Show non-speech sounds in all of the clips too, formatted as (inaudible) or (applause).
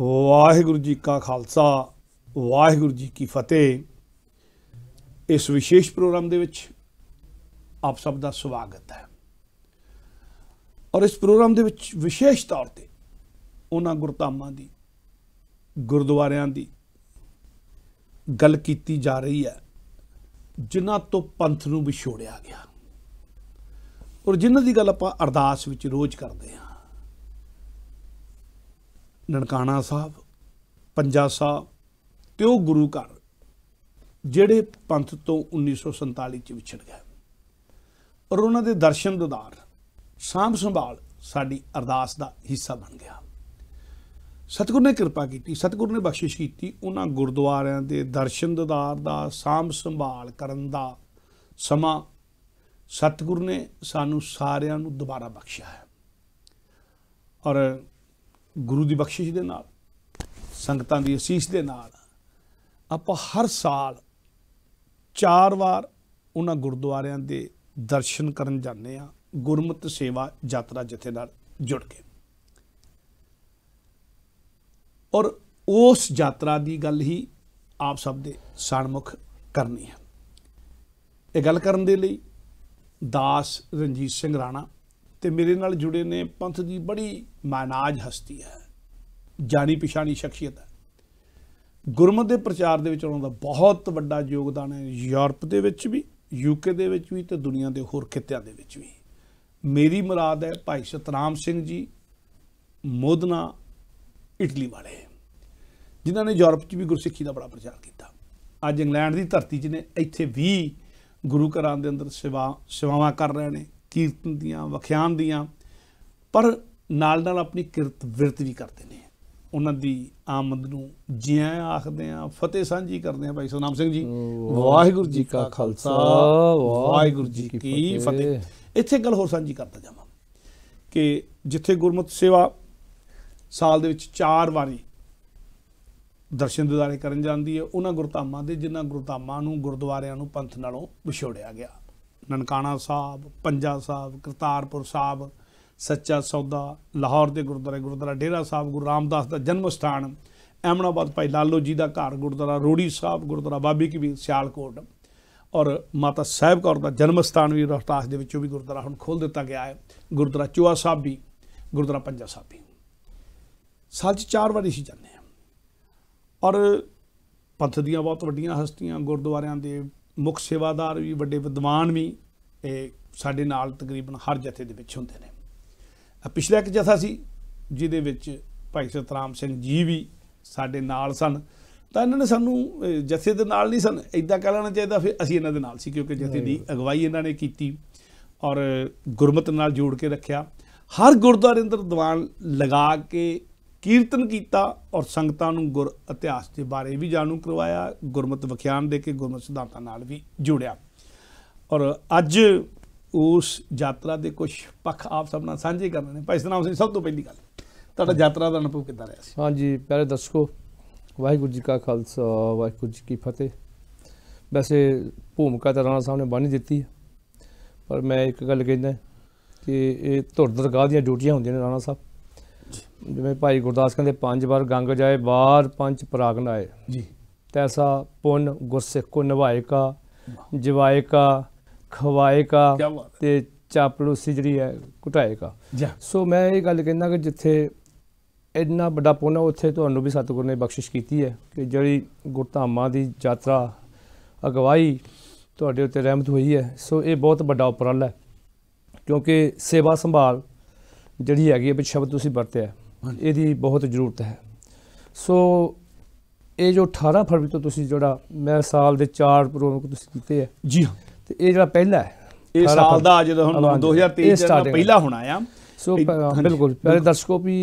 ਵਾਹਿਗੁਰੂ ਜੀ ਕਾ ਖਾਲਸਾ ਵਾਹਿਗੁਰੂ ਜੀ ਕੀ ਫਤਿਹ ਇਸ ਵਿਸ਼ੇਸ਼ ਪ੍ਰੋਗਰਾਮ ਦੇ ਵਿੱਚ ਆਪ ਸਭ ਦਾ ਸਵਾਗਤ ਹੈ ਔਰ ਇਸ ਪ੍ਰੋਗਰਾਮ ਦੇ ਵਿੱਚ ਵਿਸ਼ੇਸ਼ ਤੌਰ ਤੇ ਉਹਨਾਂ ਗੁਰਤਾਮਾਂ ਦੀ ਗੁਰਦੁਆਰਿਆਂ ਦੀ ਗੱਲ ਕੀਤੀ ਜਾ ਰਹੀ ਹੈ ਜਿਨ੍ਹਾਂ ਤੋਂ ਪੰਥ ਨੂੰ ਵਿਛੋੜਿਆ ਗਿਆ ਔਰ ਜਿਨ੍ਹਾਂ ਦੀ ਗੱਲ ਆਪਾਂ ਅਰਦਾਸ ਵਿੱਚ ਰੋਜ਼ ਕਰਦੇ ਹਾਂ ਨਨਕਾਣਾ ਸਾਹਿਬ ਪੰਜਾ ਸਾਹਿਬ ਤੇ ਉਹ ਗੁਰੂ ਘਰ ਜਿਹੜੇ ਪੰਥ ਤੋਂ 1947 ਚ ਵਿਛੜ ਗਏ ਪਰ ਉਹਨਾਂ ਦੇ ਦਰਸ਼ਨ ਦਦਾਰ ਸਾਂਭ ਸੰਭਾਲ ਸਾਡੀ ਅਰਦਾਸ ਦਾ ਹਿੱਸਾ ਬਣ ਗਿਆ ਸਤਿਗੁਰ ਨੇ ਕਿਰਪਾ ਕੀਤੀ ਸਤਿਗੁਰ ਨੇ ਬਖਸ਼ਿਸ਼ ਕੀਤੀ ਉਹਨਾਂ ਗੁਰਦੁਆਰਿਆਂ ਦੇ ਦਰਸ਼ਨ ਦਦਾਰ ਦਾ ਸਾਂਭ ਸੰਭਾਲ ਕਰਨ ਦਾ ਸਮਾਂ ਸਤਿਗੁਰ ਨੇ ਸਾਨੂੰ ਸਾਰਿਆਂ ਨੂੰ ਦੁਬਾਰਾ ਬਖਸ਼ਿਆ ਹੈ ਔਰ ਗੁਰੂ ਦੀ ਬਖਸ਼ਿਸ਼ ਦੇ ਨਾਲ ਸੰਗਤਾਂ ਦੀ ਅਸੀਸ ਦੇ ਨਾਲ ਆਪਾਂ ਹਰ ਸਾਲ ਚਾਰ ਵਾਰ ਉਹਨਾਂ ਗੁਰਦੁਆਰਿਆਂ ਦੇ ਦਰਸ਼ਨ ਕਰਨ ਜਾਂਦੇ ਆ ਗੁਰਮਤ ਸੇਵਾ ਯਾਤਰਾ ਜਿੱਥੇ ਨਾਲ ਜੁੜ ਕੇ ਔਰ ਉਸ ਯਾਤਰਾ ਦੀ ਗੱਲ ਹੀ ਆਪ ਸਭ ਦੇ ਸਾਹਮਣੇ ਕਰਨੀ ਹੈ ਇਹ ਗੱਲ ਕਰਨ ਦੇ ਲਈ ਦਾਸ ਰਣਜੀਤ ਸਿੰਘ ਰਾਣਾ ਤੇ ਮੇਰੇ ਨਾਲ ਜੁੜੇ ਨੇ ਪੰਥ ਦੀ ਬੜੀ ਮਾਨਾਜ ਹਸਤੀ ਹੈ ਜਾਣੀ ਪਛਾਣੀ ਸ਼ਖਸੀਅਤ ਹੈ ਗੁਰਮਤ ਦੇ ਪ੍ਰਚਾਰ ਦੇ ਵਿੱਚ ਉਹਨਾਂ ਦਾ ਬਹੁਤ ਵੱਡਾ ਯੋਗਦਾਨ ਹੈ ਯੂਰਪ ਦੇ ਵਿੱਚ ਵੀ ਯੂਕੇ ਦੇ ਵਿੱਚ ਵੀ ਤੇ ਦੁਨੀਆ ਦੇ ਹੋਰ ਖਿੱਤਿਆਂ ਦੇ ਵਿੱਚ ਵੀ ਮੇਰੀ ਮੁਰਾਦ ਹੈ ਭਾਈ ਸਤਨਾਮ ਸਿੰਘ ਜੀ ਮੋਦਨਾ ਇਟਲੀ ਵਾਲੇ ਜਿਨ੍ਹਾਂ ਨੇ ਯੂਰਪ 'ਚ ਵੀ ਗੁਰਸਿੱਖੀ ਦਾ ਬੜਾ ਪ੍ਰਚਾਰ ਕੀਤਾ ਅੱਜ ਇੰਗਲੈਂਡ ਦੀ ਧਰਤੀ 'ਚ ਨੇ ਇੱਥੇ ਵੀ ਗੁਰੂ ਘਰਾਂ ਦੇ ਅੰਦਰ ਸੇਵਾ ਸੇਵਾਵਾਂ ਕਰ ਰਹੇ ਨੇ ਕੀਰਤਨ ਦੀਆਂ ਵਖਿਆਨ ਦੀਆਂ ਪਰ ਨਾਲ ਨਾਲ ਆਪਣੀ ਕਿਰਤ ਵਿਰਤ ਵੀ ਕਰਦੇ ਨੇ ਉਹਨਾਂ ਦੀ ਆਮਦ ਨੂੰ ਜਿਵੇਂ ਆਖਦੇ ਆ ਫਤਿਹ ਸਾਂਝੀ ਕਰਦੇ ਆ ਭਾਈ ਸਤਨਾਮ ਸਿੰਘ ਜੀ ਵਾਹਿਗੁਰੂ ਜੀ ਕਾ ਖਾਲਸਾ ਵਾਹਿਗੁਰੂ ਜੀ ਕੀ ਫਤਿਹ ਇੱਥੇ ਗੱਲ ਹੋਰ ਸਾਂਝੀ ਕਰਦਾ ਜਾਵਾਂ ਕਿ ਜਿੱਥੇ ਗੁਰਮਤਿ ਸੇਵਾ ਸਾਲ ਦੇ ਵਿੱਚ ਚਾਰ ਵਾਰੀ ਦਰਸ਼ਨ ਦਿਦਾਰੇ ਕਰਨ ਜਾਂਦੀ ਹੈ ਉਹਨਾਂ ਗੁਰਧਾਮਾਂ ਦੇ ਜਿਨ੍ਹਾਂ ਗੁਰਧਾਮਾਂ ਨੂੰ ਗੁਰਦੁਆਰਿਆਂ ਨੂੰ ਪੰਥ ਨਾਲੋਂ ਵਿਛੋੜਿਆ ਗਿਆ ਨਨਕਾਣਾ ਸਾਹਿਬ ਪੰਜਾ ਸਾਹਿਬ ਕਰਤਾਰਪੁਰ ਸਾਹਿਬ ਸੱਚਾ ਸੌਦਾ ਲਾਹੌਰ ਦੇ ਗੁਰਦੁਆਰੇ ਗੁਰਦੁਆਰਾ ਡੇਰਾ ਸਾਹਿਬ ਗੁਰੂ ਰਾਮਦਾਸ ਦਾ ਜਨਮ ਸਥਾਨ ਐਮਨਾਬਾਦ ਭਾਈ ਲਾਲੋ ਜੀ ਦਾ ਘਰ ਗੁਰਦੁਆਰਾ ਰੋੜੀ ਸਾਹਿਬ ਗੁਰਦੁਆਰਾ ਬਾਬੀ ਕੀ ਵੀ ਸਿਆਲਕੋਟ ਔਰ ਮਾਤਾ ਸਾਹਿਬ ਕੌਰ ਦਾ ਜਨਮ ਸਥਾਨ ਵੀ ਰੋਹਤਾਸ ਦੇ ਵਿੱਚੋਂ ਵੀ ਗੁਰਦੁਆਰਾ ਹੁਣ ਖੋਲ ਦਿੱਤਾ ਗਿਆ ਹੈ ਗੁਰਦੁਆਰਾ ਚੋਆ ਸਾਹਿਬ ਵੀ ਗੁਰਦੁਆਰਾ ਪੰਜਾ ਸਾਹਿਬ ਵੀ ਸਾਲ 'ਚ ਚਾਰ ਵਾਰੀ ਸੀ ਜਾਂਦੇ ਆ ਔਰ ਪੰਥ ਦੀਆਂ ਬਹੁਤ ਵੱਡੀਆਂ ਹਸਤੀਆਂ ਗੁਰਦੁਆਰਿਆਂ ਦੇ ਮੁੱਖ ਸੇਵਾਦਾਰ ਵੀ ਵੱਡੇ ਵਿਦਵਾਨ ਵੀ ਇਹ ਸਾਡੇ ਨਾਲ ਤਕਰੀਬਨ ਹਰ ਜਥੇ ਦੇ ਵਿੱਚ ਹੁੰਦੇ ਨੇ ਪਿਛਲਾ ਇੱਕ ਜਥਾ ਸੀ ਜਿਹਦੇ ਵਿੱਚ ਭਾਈ ਸਤਰਾਮ ਸਿੰਘ ਜੀ ਵੀ ਸਾਡੇ ਨਾਲ ਸਨ ਤਾਂ ਇਹਨਾਂ ਨੇ ਸਾਨੂੰ ਜਥੇ ਦੇ ਨਾਲ ਨਹੀਂ ਸਨ ਐਦਾਂ ਕਹਿ ਲੈਣਾ ਚਾਹੀਦਾ ਫਿਰ ਅਸੀਂ ਇਹਨਾਂ ਦੇ ਨਾਲ ਸੀ ਕਿਉਂਕਿ ਜਥੇ ਦੀ ਅਗਵਾਈ ਇਹਨਾਂ ਨੇ ਕੀਤੀ ਔਰ ਗੁਰਮਤ ਨਾਲ ਜੋੜ ਕੇ ਰੱਖਿਆ ਹਰ ਗੁਰਦੁਆਰੇ ਅੰਦਰ ਦੀਵਾਨ ਲਗਾ ਕੇ ਕੀਰਤਨ ਕੀਤਾ ਔਰ ਸੰਗਤਾਂ ਨੂੰ ਗੁਰ ਇਤਿਹਾਸ ਦੇ ਬਾਰੇ ਵੀ ਜਾਣੂ ਕਰਵਾਇਆ ਗੁਰਮਤ ਵਿਖਿਆਨ ਦੇ ਕੇ ਗੁਰਮਤ ਸਿਧਾਂਤਾਂ ਨਾਲ ਵੀ ਜੁੜਿਆ ਔਰ ਅੱਜ ਉਸ ਯਾਤਰਾ ਦੇ ਕੁਝ ਪੱਖ ਆਪ ਸਭ ਨਾਲ ਸਾਂਝੇ ਕਰਨੇ ਨੇ ਭਾਈ ਸਤਨਾਮ ਸਿੰਘ ਸਭ ਤੋਂ ਪਹਿਲੀ ਗੱਲ ਤੁਹਾਡਾ ਯਾਤਰਾ ਦਾ ਅਨੁਭਵ ਕਿੱਦਾਂ ਰਿਹਾ ਸੀ ਹਾਂਜੀ ਪਹਿਲੇ ਦੱਸੋ ਵਾਹਿਗੁਰੂ ਜੀ ਕਾ ਖਾਲਸਾ ਵਾਹਿਗੁਰੂ ਜੀ ਕੀ ਫਤਿਹ ਵੈਸੇ ਭੂਮਿਕਾ ਤਾਂ ਰਾਣਾ ਸਾਹਿਬ ਨੇ ਬੰਨ੍ਹ ਦਿੱਤੀ ਪਰ ਮੈਂ ਇੱਕ ਗੱਲ ਕਹਿੰਦਾ ਕਿ ਇਹ ਧੁਰ ਦਰਗਾਹ ਦੀਆਂ ਡਿਊਟੀਆਂ ਹੁੰਦੀਆਂ ਨੇ ਰਾਣਾ ਸਾਹਿਬ ਜਿਵੇਂ ਭਾਈ ਗੁਰਦਾਸ ਕਹਿੰਦੇ ਪੰਜ ਵਾਰ ਗੰਗ ਜਾਏ ਬਾਰ ਪੰਜ ਪ੍ਰਾਗ ਨਾਏ ਜੀ ਤੈਸਾ ਪੁੰਨ ਗੁਰਸਿੱਖ ਕੋ ਨਿਭਾਏ ਕਾ ਜਿਵਾਏ ਕਾ ਖਵਾਏ ਕਾ ਤੇ ਚਾਪਲੂਸੀ ਜਿਹੜੀ ਹੈ ਘਟਾਏ ਕਾ ਸੋ ਮੈਂ ਇਹ ਗੱਲ ਕਹਿੰਦਾ ਕਿ ਜਿੱਥੇ ਇੰਨਾ ਵੱਡਾ ਪੁੰਨ ਉੱਥੇ ਤੁਹਾਨੂੰ ਵੀ ਸਤਿਗੁਰ ਨੇ ਬਖਸ਼ਿਸ਼ ਕੀਤੀ ਹੈ ਕਿ ਜਿਹੜੀ ਗੁਰਧਾਮਾਂ ਦੀ ਯਾਤਰਾ ਅਗਵਾਈ ਤੁਹਾਡੇ ਉੱਤੇ ਰਹਿਮਤ ਹੋਈ ਹੈ ਸੋ ਇਹ ਬਹੁਤ ਵੱਡਾ ਉਪਰਾਲਾ ਹੈ ਕਿਉਂਕਿ ਸੇਵਾ ਸੰਭਾਲ ਜਿਹੜੀ ਹੈਗੀ ਹੈ ਸ਼ਬਦ ਤੁਸੀਂ ਵਰਤਿਆ ਇਹਦੀ ਬਹੁਤ ਜ਼ਰੂਰਤ ਹੈ ਸੋ ਇਹ ਜੋ 18 ਫਰਵਰੀ ਤੋਂ ਤੁਸੀਂ ਜਿਹੜਾ ਮੈਂ ਸਾਲ ਦੇ 4 ਪ੍ਰੋਗਰਾਮ ਤੁਸੀਂ ਕੀਤੇ ਆ ਜੀ ਹਾਂ ਤੇ ਇਹ ਜਿਹੜਾ ਪਹਿਲਾ ਹੈ ਇਹ ਸਾਲ ਦਾ ਜਦੋਂ ਹੁਣ 2023 ਦਾ ਪਹਿਲਾ ਹੋਣਾ ਆ ਸੋ ਬਿਲਕੁਲ ਪਹਿਲੇ ਦਰਸ਼ਕੋ ਵੀ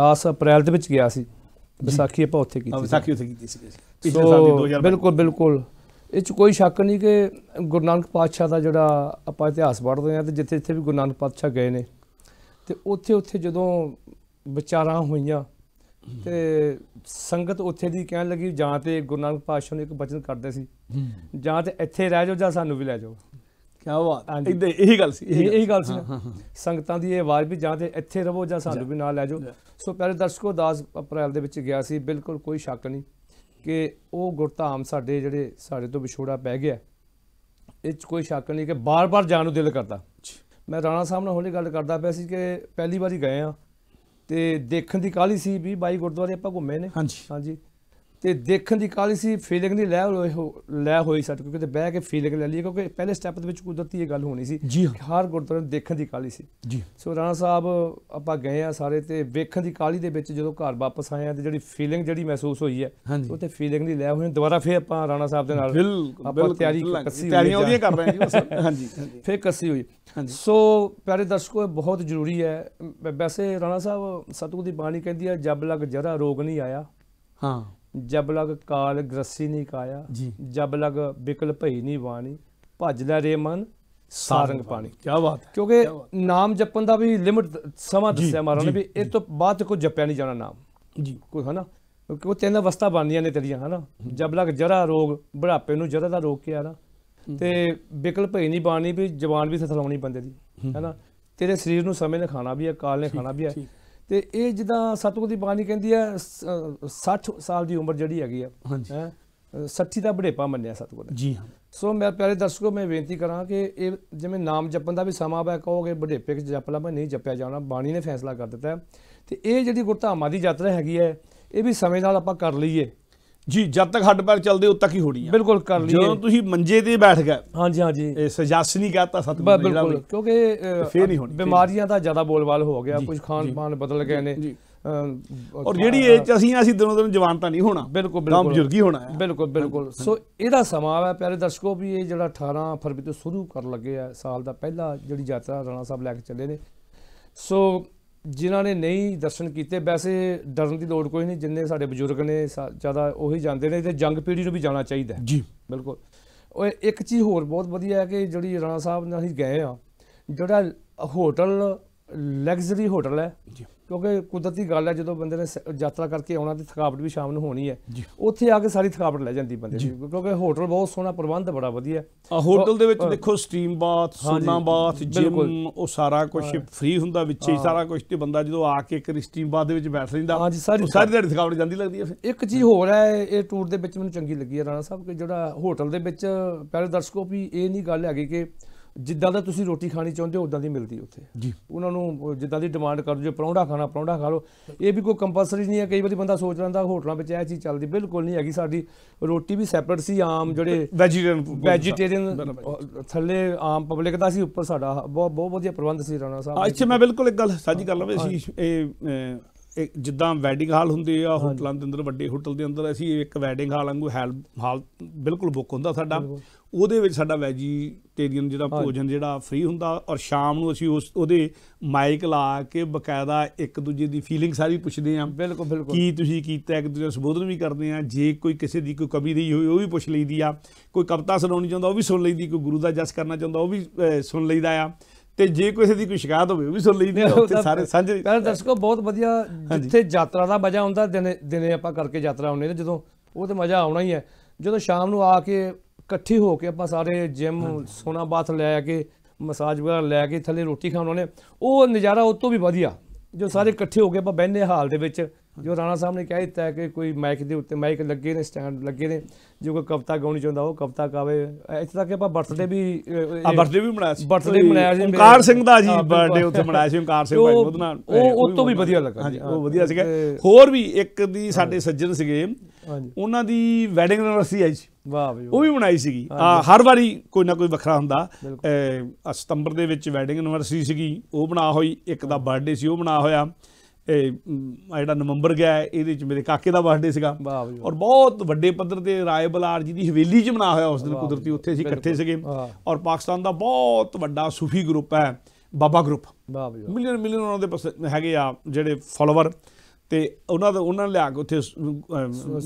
10 ਅਪ੍ਰੈਲ ਦੇ ਵਿੱਚ ਗਿਆ ਸੀ ਵਿਸਾਖੀ ਆਪਾਂ ਉੱਥੇ ਕੀਤੀ ਸੀ ਵਿਸਾਖੀ ਉੱਥੇ ਕੀਤੀ ਸੀ ਪਿਛਲੇ ਸਾਲ ਦੀ 2000 ਬਿਲਕੁਲ ਬਿਲਕੁਲ ਇਹ ਚ ਕੋਈ ਸ਼ੱਕ ਨਹੀਂ ਕਿ ਗੁਰਨਾਨਕ ਪਾਤਸ਼ਾਹ ਦਾ ਜਿਹੜਾ ਆਪਾਂ ਇਤਿਹਾਸ ਪੜ੍ਹਦੇ ਆ ਤੇ ਜਿੱਥੇ ਜਿੱਥੇ ਵੀ ਗੁਰਨਾਨਕ ਪਾਤਸ਼ਾਹ ਗਏ ਨੇ ਤੇ ਉੱਥੇ ਉੱਥੇ ਜਦੋਂ ਵਿਚਾਰਾਂ ਹੋਈਆਂ ਤੇ ਸੰਗਤ ਉੱਥੇ ਦੀ ਕਹਿਣ ਲੱਗੀ ਜਾਂ ਤੇ ਗੁਰੂ ਨਾਨਕ ਪਾਤਸ਼ਾਹ ਨੇ ਇੱਕ ਬਚਨ ਕਰਦੇ ਸੀ ਜਾਂ ਤੇ ਇੱਥੇ ਰਹਿ ਜਾਓ ਜਾਂ ਸਾਨੂੰ ਵੀ ਲੈ ਜਾਓ ਕੀ ਬਾਤ ਇਦਾਂ ਇਹੀ ਗੱਲ ਸੀ ਇਹੀ ਗੱਲ ਸੀ ਸੰਗਤਾਂ ਦੀ ਇਹ ਆਵਾਜ਼ ਵੀ ਜਾਂ ਤੇ ਇੱਥੇ ਰਹੋ ਜਾਂ ਸਾਨੂੰ ਵੀ ਨਾਲ ਲੈ ਜਾਓ ਸੋ ਪਹਿਲੇ ਦਰਸ਼ਕੋ ਦਾਸ ਅਪ੍ਰੈਲ ਦੇ ਵਿੱਚ ਗਿਆ ਸੀ ਬਿਲਕੁਲ ਕੋਈ ਸ਼ੱਕ ਨਹੀਂ ਕਿ ਉਹ ਗੁਰਧਾਮ ਸਾਡੇ ਜਿਹੜੇ ਸਾਡੇ ਤੋਂ ਵਿਛੋੜਾ ਪੈ ਗਿਆ ਇਹ ਚ ਕੋਈ ਸ਼ੱਕ ਨਹੀਂ ਕਿ ਬਾਰ-ਬਾਰ ਜਾਣ ਨੂੰ ਦਿਲ ਕਰਦਾ ਮੈਂ ਰਾਣਾ ਸਾਹਿਬ ਨਾਲ ਹੋਲੀ ਗੱਲ ਕਰਦਾ ਪਿਆ ਸੀ ਕਿ ਪਹਿਲੀ ਵਾਰੀ ਗਏ ਆ ਤੇ ਦੇਖਣ ਦੀ ਕਾਹਲੀ ਸੀ ਵੀ ਬਾਈ ਗੁਰਦੁਆਰੇ ਆਪਾਂ ਘੁੰਮੇ ਨੇ ਹਾਂਜੀ ਹਾਂਜੀ ਤੇ ਦੇਖਣ ਦੀ ਕਾਲੀ ਸੀ ਫੀਲਿੰਗ ਦੀ ਲੈ ਲੈ ਹੋਈ ਸੱਟ ਕਿਉਂਕਿ ਤੇ ਬਹਿ ਕੇ ਫੀਲਿੰਗ ਲੈ ਲਈ ਕਿਉਂਕਿ ਪਹਿਲੇ ਸਟੈਪ ਦੇ ਵਿੱਚ ਕੁਦਰਤੀ ਇਹ ਗੱਲ ਹੋਣੀ ਸੀ ਜੀ ਹਰ ਗੁਰਦੁਆਰੇ ਨੂੰ ਦੇਖਣ ਦੀ ਕਾਲੀ ਸੀ ਜੀ ਸੋ ਰਾਣਾ ਸਾਹਿਬ ਆਪਾਂ ਗਏ ਆ ਸਾਰੇ ਤੇ ਵੇਖਣ ਦੀ ਕਾਲੀ ਦੇ ਵਿੱਚ ਜਦੋਂ ਘਰ ਵਾਪਸ ਆਏ ਆ ਤੇ ਜਿਹੜੀ ਫੀਲਿੰਗ ਜਿਹੜੀ ਮਹਿਸੂਸ ਹੋਈ ਹੈ ਉਹ ਤੇ ਫੀਲਿੰਗ ਦੀ ਲੈ ਹੋਈ ਦੁਬਾਰਾ ਫੇਰ ਆਪਾਂ ਰਾਣਾ ਸਾਹਿਬ ਦੇ ਨਾਲ ਆਪਾਂ ਤਿਆਰੀ ਕੱਸੀ ਤਿਆਰੀਆਂ ਉਹਦੀਆਂ ਕਰ ਰਹੇ ਹਾਂ ਜੀ (laughs) ਹਾਂਜੀ ਫੇਰ ਕੱਸੀ ਹੋਈ ਹਾਂਜੀ ਸੋ ਪਿਆਰੇ ਦਰਸ਼ਕੋ ਇਹ ਬਹੁਤ ਜ਼ਰੂਰੀ ਹੈ ਵੈਸੇ ਰਾਣਾ ਸਾਹਿਬ ਸਤੂ ਦੀ ਬਾਣੀ ਕਹਿੰਦੀ ਹੈ ਜਬ ਲਗ ਜਰਾ ਰੋਗ ਨਹੀਂ ਆਇਆ ਹਾਂ ਜਬ ਲਗ ਕਾਲ ਗ੍ਰਸੀ ਨਹੀਂ ਕਾਇਆ ਜਬ ਲਗ ਬਿਕਲ ਭਈ ਨਹੀਂ ਬਾਣੀ ਭੱਜ ਲੈ ਰੇ ਮਨ ਸਾਰੰਗ ਪਾਣੀ ਕੀ ਬਾਤ ਹੈ ਕਿਉਂਕਿ ਨਾਮ ਜਪਣ ਦਾ ਵੀ ਲਿਮਟ ਸਮਾਂ ਦੱਸਿਆ ਮਹਾਰਾਜ ਨੇ ਵੀ ਇਹ ਤੋਂ ਬਾਅਦ ਕੋ ਜਪਿਆ ਨਹੀਂ ਜਾਣਾ ਨਾਮ ਜੀ ਕੋਈ ਹਨਾ ਕਿਉਂਕਿ ਉਹ ਤਿੰਨ ਅਵਸਥਾ ਬਣਦੀਆਂ ਨੇ ਤੇਰੀਆਂ ਹਨਾ ਜਬ ਲਗ ਜਰਾ ਰੋਗ ਬੁਢਾਪੇ ਨੂੰ ਜਰਾ ਦਾ ਰੋਗ ਕਿਹਾ ਨਾ ਤੇ ਬਿਕਲ ਭਈ ਨਹੀਂ ਬਾਣੀ ਵੀ ਜ਼ਬਾਨ ਵੀ ਥਥਲਾਉਣੀ ਬੰਦੇ ਦੀ ਹਨਾ ਤੇਰੇ ਸਰੀਰ ਨੂੰ ਸਮੇਂ ਨੇ ਖਾਣਾ ਵੀ ਹੈ ਕਾਲ ਨੇ ਖਾਣਾ ਵੀ ਹੈ ਤੇ ਇਹ ਜਿੱਦਾਂ ਸਤਗੁਰ ਦੀ ਬਾਣੀ ਕਹਿੰਦੀ ਹੈ 60 ਸਾਲ ਦੀ ਉਮਰ ਜਿਹੜੀ ਹੈਗੀ ਆ ਹਾਂਜੀ ਸੱਚੀ ਦਾ ਬੜੇਪਾ ਮੰਨਿਆ ਸਤਗੁਰ ਨੇ ਜੀ ਹਾਂ ਸੋ ਮੈਂ ਪਿਆਰੇ ਦਰਸ਼ਕੋ ਮੈਂ ਬੇਨਤੀ ਕਰਾਂ ਕਿ ਇਹ ਜਿਵੇਂ ਨਾਮ ਜਪਣ ਦਾ ਵੀ ਸਮਾਂ ਆ ਕਹੋਗੇ ਬੜੇਪੇ 'ਚ ਜਪ ਲਾ ਮੈਂ ਨਹੀਂ ਜਪਿਆ ਜਾਣਾ ਬਾਣੀ ਨੇ ਫੈਸਲਾ ਕਰ ਦਿੱਤਾ ਤੇ ਇਹ ਜਿਹੜੀ ਗੁਰਧਾਮਾਂ ਦੀ ਯਾਤਰਾ ਹੈਗੀ ਹੈ ਇਹ ਵੀ ਸਮੇਂ ਨਾਲ ਆਪਾਂ ਕਰ ਲਈਏ ਜੀ ਜਦ ਤੱਕ ਹੱਡ ਪੈਰ ਚੱਲਦੇ ਉਦ ਤੱਕ ਹੀ ਹੋਣੀ ਆ ਬਿਲਕੁਲ ਕਰ ਲਈਏ ਜਦੋਂ ਤੁਸੀਂ ਮੰਜੇ ਤੇ ਬੈਠ ਗਏ ਹਾਂਜੀ ਹਾਂਜੀ ਇਹ ਨਹੀਂ ਕਹਤਾ ਸਤ ਬਿਲਕੁਲ ਕਿਉਂਕਿ ਫੇਰ ਨਹੀਂ ਹੋਣੀ ਬਿਮਾਰੀਆਂ ਦਾ ਜ਼ਿਆਦਾ ਬੋਲਬਾਲ ਹੋ ਗਿਆ ਕੁਝ ਖਾਣ ਪਾਣ ਬਦਲ ਗਏ ਨੇ ਔਰ ਜਿਹੜੀ ਏਜ ਅਸੀਂ ਅਸੀਂ ਦਿਨੋਂ ਦਿਨ ਜਵਾਨ ਤਾਂ ਨਹੀਂ ਹੋਣਾ ਬਿਲਕੁਲ ਬਿਲਕੁਲ ਬਜ਼ੁਰਗੀ ਹੋਣਾ ਹੈ ਬਿਲਕੁਲ ਬਿਲਕੁਲ ਸੋ ਇਹਦਾ ਸਮਾਂ ਹੈ ਪਿਆਰੇ ਦਰਸ਼ਕੋ ਵੀ ਇਹ ਜਿਹੜਾ 18 ਫਰਵਰੀ ਤੋਂ ਸ਼ੁਰੂ ਕਰਨ ਲੱਗੇ ਆ ਸਾਲ ਦਾ ਪਹਿਲਾ ਜਿਹੜੀ ਯਾਤਰਾ ਰਾਣਾ ਸਾਹਿਬ ਲੈ ਕੇ ਚੱਲੇ ਨੇ ਸੋ ਜਿਨ੍ਹਾਂ ਨੇ ਨਹੀਂ ਦਰਸ਼ਨ ਕੀਤੇ ਵੈਸੇ ਡਰਨ ਦੀ ਲੋੜ ਕੋਈ ਨਹੀਂ ਜਿੰਨੇ ਸਾਡੇ ਬਜ਼ੁਰਗ ਨੇ ਜ਼ਿਆਦਾ ਉਹੀ ਜਾਂਦੇ ਨੇ ਤੇ ਜੰਗ ਪੀੜੀ ਨੂੰ ਵੀ ਜਾਣਾ ਚਾਹੀਦਾ ਜੀ ਬਿਲਕੁਲ ਉਹ ਇੱਕ ਚੀਜ਼ ਹੋਰ ਬਹੁਤ ਵਧੀਆ ਹੈ ਕਿ ਜਿਹੜੀ ਰਾਣਾ ਸਾਹਿਬ ਨਾਲ ਅਸੀਂ ਗਏ ਆ ਜਿਹੜਾ ਹੋਟਲ ਲੈਗਜ਼ਰੀ ਹੋਟਲ ਹੈ ਕਿਉਂਕਿ ਕੁਦਰਤੀ ਗੱਲ ਹੈ ਜਦੋਂ ਬੰਦੇ ਨੇ ਯਾਤਰਾ ਕਰਕੇ ਆਉਣਾ ਤੇ ਥਕਾਵਟ ਵੀ ਸ਼ਾਮ ਨੂੰ ਹੋਣੀ ਹੈ ਉੱਥੇ ਆ ਕੇ ਸਾਰੀ ਥਕਾਵਟ ਲੈ ਜਾਂਦੀ ਬੰਦੇ ਦੀ ਕਿਉਂਕਿ ਹੋਟਲ ਬਹੁਤ ਸੋਹਣਾ ਪ੍ਰਬੰਧ ਬੜਾ ਵਧੀਆ ਆ ਹੋਟਲ ਦੇ ਵਿੱਚ ਦੇਖੋ steam bath sauna bath gym ਉਹ ਸਾਰਾ ਕੁਝ ਫ੍ਰੀ ਹੁੰਦਾ ਵਿੱਚ ਹੀ ਸਾਰਾ ਕੁਝ ਤੇ ਬੰਦਾ ਜਦੋਂ ਆ ਕੇ ਇੱਕ ਸਟੀਮ ਬਾਥ ਦੇ ਵਿੱਚ ਬੈਠ ਲੈਂਦਾ ਹਾਂਜੀ ਸਾਰੀ ਸਾਰੀ ਦਿਹਾੜੀ ਥਕਾਵਟ ਜਾਂਦੀ ਲੱਗਦੀ ਹੈ ਫਿਰ ਇੱਕ ਚੀਜ਼ ਹੋਰ ਹੈ ਇਹ ਟੂਰ ਦੇ ਵਿੱਚ ਮੈਨੂੰ ਚੰਗੀ ਲੱਗੀ ਹੈ ਰਾਣਾ ਸਾਹਿਬ ਕਿ ਜਿਹੜਾ ਹੋਟਲ ਦੇ ਵਿੱਚ ਪਹਿਲੇ ਦਰਸ਼ਕੋ ਵੀ ਇਹ ਨਹੀਂ ਗੱਲ ਹੈਗੀ ਕਿ ਜਿੱਦਾਂ ਦਾ ਤੁਸੀਂ ਰੋਟੀ ਖਾਣੀ ਚਾਹੁੰਦੇ ਹੋ ਉਦਾਂ ਦੀ ਮਿਲਦੀ ਉੱਥੇ ਜੀ ਉਹਨਾਂ ਨੂੰ ਜਿੱਦਾਂ ਦੀ ਡਿਮਾਂਡ ਕਰੋ ਜੇ ਪਰੌਂਠਾ ਖਾਣਾ ਪਰੌਂਠਾ ਖਾ ਲਓ ਇਹ ਵੀ ਕੋਈ ਕੰਪਲਸਰੀ ਨਹੀਂ ਹੈ ਕਈ ਵਾਰੀ ਬੰਦਾ ਸੋਚ ਲੈਂਦਾ ਹੋਟਲਾਂ ਵਿੱਚ ਇਹ ਚੀਜ਼ ਚੱਲਦੀ ਬਿਲਕੁਲ ਨਹੀਂ ਹੈਗੀ ਸਾਡੀ ਰੋਟੀ ਵੀ ਸੈਪਰੇਟ ਸੀ ਆਮ ਜਿਹੜੇ ਵੈਜੀਟੇਰੀਅਨ ਵੈਜੀਟੇਰੀਅਨ ਥੱਲੇ ਆਮ ਪਬਲਿਕ ਦਾ ਸੀ ਉੱਪਰ ਸਾਡਾ ਬਹੁਤ ਬਹੁਤ ਵਧੀਆ ਪ੍ਰਬੰਧ ਸੀ ਰਾਣਾ ਸਾਹਿਬ ਅੱਛਾ ਮੈਂ ਬਿਲਕੁਲ ਇੱਕ ਗੱਲ ਸਾਂਝੀ ਕਰ ਲਵਾਂ ਅਸੀਂ ਇਹ ਜਿੱਦਾਂ ਵੈਡਿੰਗ ਹਾਲ ਹੁੰਦੇ ਆ ਹੋਟਲਾਂ ਦੇ ਅੰਦਰ ਵੱਡੇ ਹੋਟਲ ਦੇ ਅੰਦਰ ਅਸੀਂ ਇੱਕ ਵੈਡਿੰਗ ਹਾਲ ਵਾਂਗੂ ਹਾਲ ਹਾਲ ਬਿਲਕੁਲ ਬੁੱਕ ਹੁੰਦਾ ਸਾਡਾ ਉਹਦੇ ਵਿੱਚ ਸਾਡਾ ਵੈਜੀ ਵੈਜੀਟੇਰੀਅਨ ਜਿਹੜਾ ਭੋਜਨ ਜਿਹੜਾ ਫ੍ਰੀ ਹੁੰਦਾ ਔਰ ਸ਼ਾਮ ਨੂੰ ਅਸੀਂ ਉਸ ਉਹਦੇ ਮਾਈਕ ਲਾ ਕੇ ਬਕਾਇਦਾ ਇੱਕ ਦੂਜੇ ਦੀ ਫੀਲਿੰਗ ਸਾਰੀ ਪੁੱਛਦੇ ਆ ਬਿਲਕੁਲ ਬਿਲਕੁਲ ਕੀ ਤੁਸੀਂ ਕੀਤਾ ਇੱਕ ਦੂਜੇ ਨੂੰ ਸੰਬੋਧਨ ਵੀ ਕਰਦੇ ਆ ਜੇ ਕੋਈ ਕਿਸੇ ਦੀ ਕੋਈ ਕਮੀ ਰਹੀ ਹੋਈ ਉਹ ਵੀ ਪੁੱਛ ਲਈਦੀ ਆ ਕੋਈ ਕਵਿਤਾ ਸੁਣਾਉਣੀ ਚਾਹੁੰਦਾ ਉਹ ਵੀ ਸੁਣ ਲਈਦੀ ਕੋਈ ਗੁਰੂ ਦਾ ਜਸ ਕਰਨਾ ਚਾਹੁੰਦਾ ਉਹ ਵੀ ਸੁਣ ਲਈਦਾ ਆ ਤੇ ਜੇ ਕਿਸੇ ਦੀ ਕੋਈ ਸ਼ਿਕਾਇਤ ਹੋਵੇ ਉਹ ਵੀ ਸੁਣ ਲਈਦੀ ਉੱਥੇ ਸਾਰੇ ਸਾਂਝੇ ਪਹਿਲਾਂ ਦਰਸ਼ਕੋ ਬਹੁਤ ਵਧੀਆ ਜਿੱਥੇ ਯਾਤਰਾ ਦਾ ਮਜ਼ਾ ਆਉਂਦਾ ਦਿਨੇ ਦਿਨੇ ਆਪਾਂ ਕਰਕੇ ਯਾਤਰਾ ਆਉਨੇ ਨੇ ਜਦੋਂ ਉਹ ਤੇ ਮਜ਼ਾ ਆਉਣਾ ਹੀ ਹੈ ਜਦੋਂ ਸ਼ਾਮ ਨੂੰ ਆ ਕੇ ਇਕੱਠੇ ਹੋ ਕੇ ਆਪਾਂ ਸਾਰੇ ਜਿਮ ਸੋਨਾ ਬਾਥ ਲੈ ਕੇ ਮਸਾਜ ਵਗੈਰਾ ਲੈ ਕੇ ਥੱਲੇ ਰੋਟੀ ਖਾਣ ਉਹਨੇ ਉਹ ਨਜ਼ਾਰਾ ਉਸ ਤੋਂ ਵੀ ਵਧੀਆ ਜੋ ਸਾਰੇ ਇਕੱਠੇ ਹੋ ਕੇ ਆਪਾਂ ਬੈੰਨੇ ਹਾਲ ਦੇ ਵਿੱਚ ਜੋ ਰਾਣਾ ਸਾਹਿਬ ਨੇ ਕਹਿ ਦਿੱਤਾ ਕਿ ਕੋਈ ਮਾਈਕ ਦੇ ਉੱਤੇ ਮਾਈਕ ਲੱਗੇ ਨੇ ਸਟੈਂਡ ਲੱਗੇ ਨੇ ਜੋ ਕੋਈ ਕਵਿਤਾ ਗਾਉਣੀ ਚਾਹੁੰਦਾ ਉਹ ਕਵਿਤਾ ਗਾਵੇ ਇੱਥੇ ਤੱਕ ਆਪਾਂ ਬਰਥਡੇ ਵੀ ਆ ਬਰਥਡੇ ਵੀ ਮਨਾਇਆ ਸੀ ਬਰਥਡੇ ਮਨਾਇਆ ਸੀ ਓਮਕਾਰ ਸਿੰਘ ਦਾ ਜੀ ਬਰਥਡੇ ਉੱਥੇ ਮਨਾਇਆ ਸੀ ਓਮਕਾਰ ਸਿੰਘ ਭਾਈ ਉਹਦੇ ਨਾਲ ਉਹ ਉਹ ਤੋਂ ਵੀ ਵਧੀਆ ਲੱਗਾ ਜੀ ਉਹ ਵਧੀਆ ਸੀਗਾ ਹੋਰ ਵੀ ਇੱਕ ਦੀ ਸਾਡੇ ਸੱਜਣ ਸੀਗੇ ਹਾਂਜੀ ਉਹਨਾਂ ਦੀ ਵੈਡਿੰਗ ਐਨਵਰਸਰੀ ਆਈ ਸੀ ਵਾਹ ਵੀ ਉਹ ਵੀ ਮਨਾਈ ਸੀਗੀ ਹਰ ਵਾਰੀ ਕੋਈ ਨਾ ਕੋਈ ਵੱਖਰਾ ਹੁੰਦਾ ਸਤੰਬਰ ਦੇ ਵਿੱਚ ਵੈਡਿੰਗ ਐਨਵਰਸਰੀ ਸੀਗੀ ਉਹ ਬਣਾ ਹੋਈ ਇੱਕ ਦਾ ਬਰਥਡੇ ਸੀ ਉਹ ਬਣਾ ਹੋਇਆ ਇਹ ਜਿਹੜਾ ਨਵੰਬਰ ਗਿਆ ਇਹਦੇ ਚ ਮੇਰੇ ਕਾਕੇ ਦਾ ਬਰਥਡੇ ਸੀਗਾ ਔਰ ਬਹੁਤ ਵੱਡੇ ਪੱਧਰ ਤੇ ਰਾਏ ਬਲਾਰ ਜੀ ਦੀ ਹਵੇਲੀ 'ਚ ਮਨਾ ਹੋਇਆ ਉਸ ਦਿਨ ਕੁਦਰਤੀ ਉੱਥੇ ਅਸੀਂ ਇਕੱਠੇ ਸੀਗੇ ਔਰ ਪਾਕਿਸਤਾਨ ਦਾ ਬਹੁਤ ਵੱਡਾ ਸੂਫੀ ਗਰੁੱਪ ਹੈ ਬਾਬਾ ਗਰੁੱਪ ਮਿਲੀਅਨ ਮਿਲੀਅਨ ਉਹਨਾਂ ਦੇ ਹੈਗੇ ਆ ਜਿਹੜੇ ਫਾਲੋਅਰ ਤੇ ਉਹਨਾਂ ਦਾ ਉਹਨਾਂ ਲਿਆ ਕੇ ਉੱਥੇ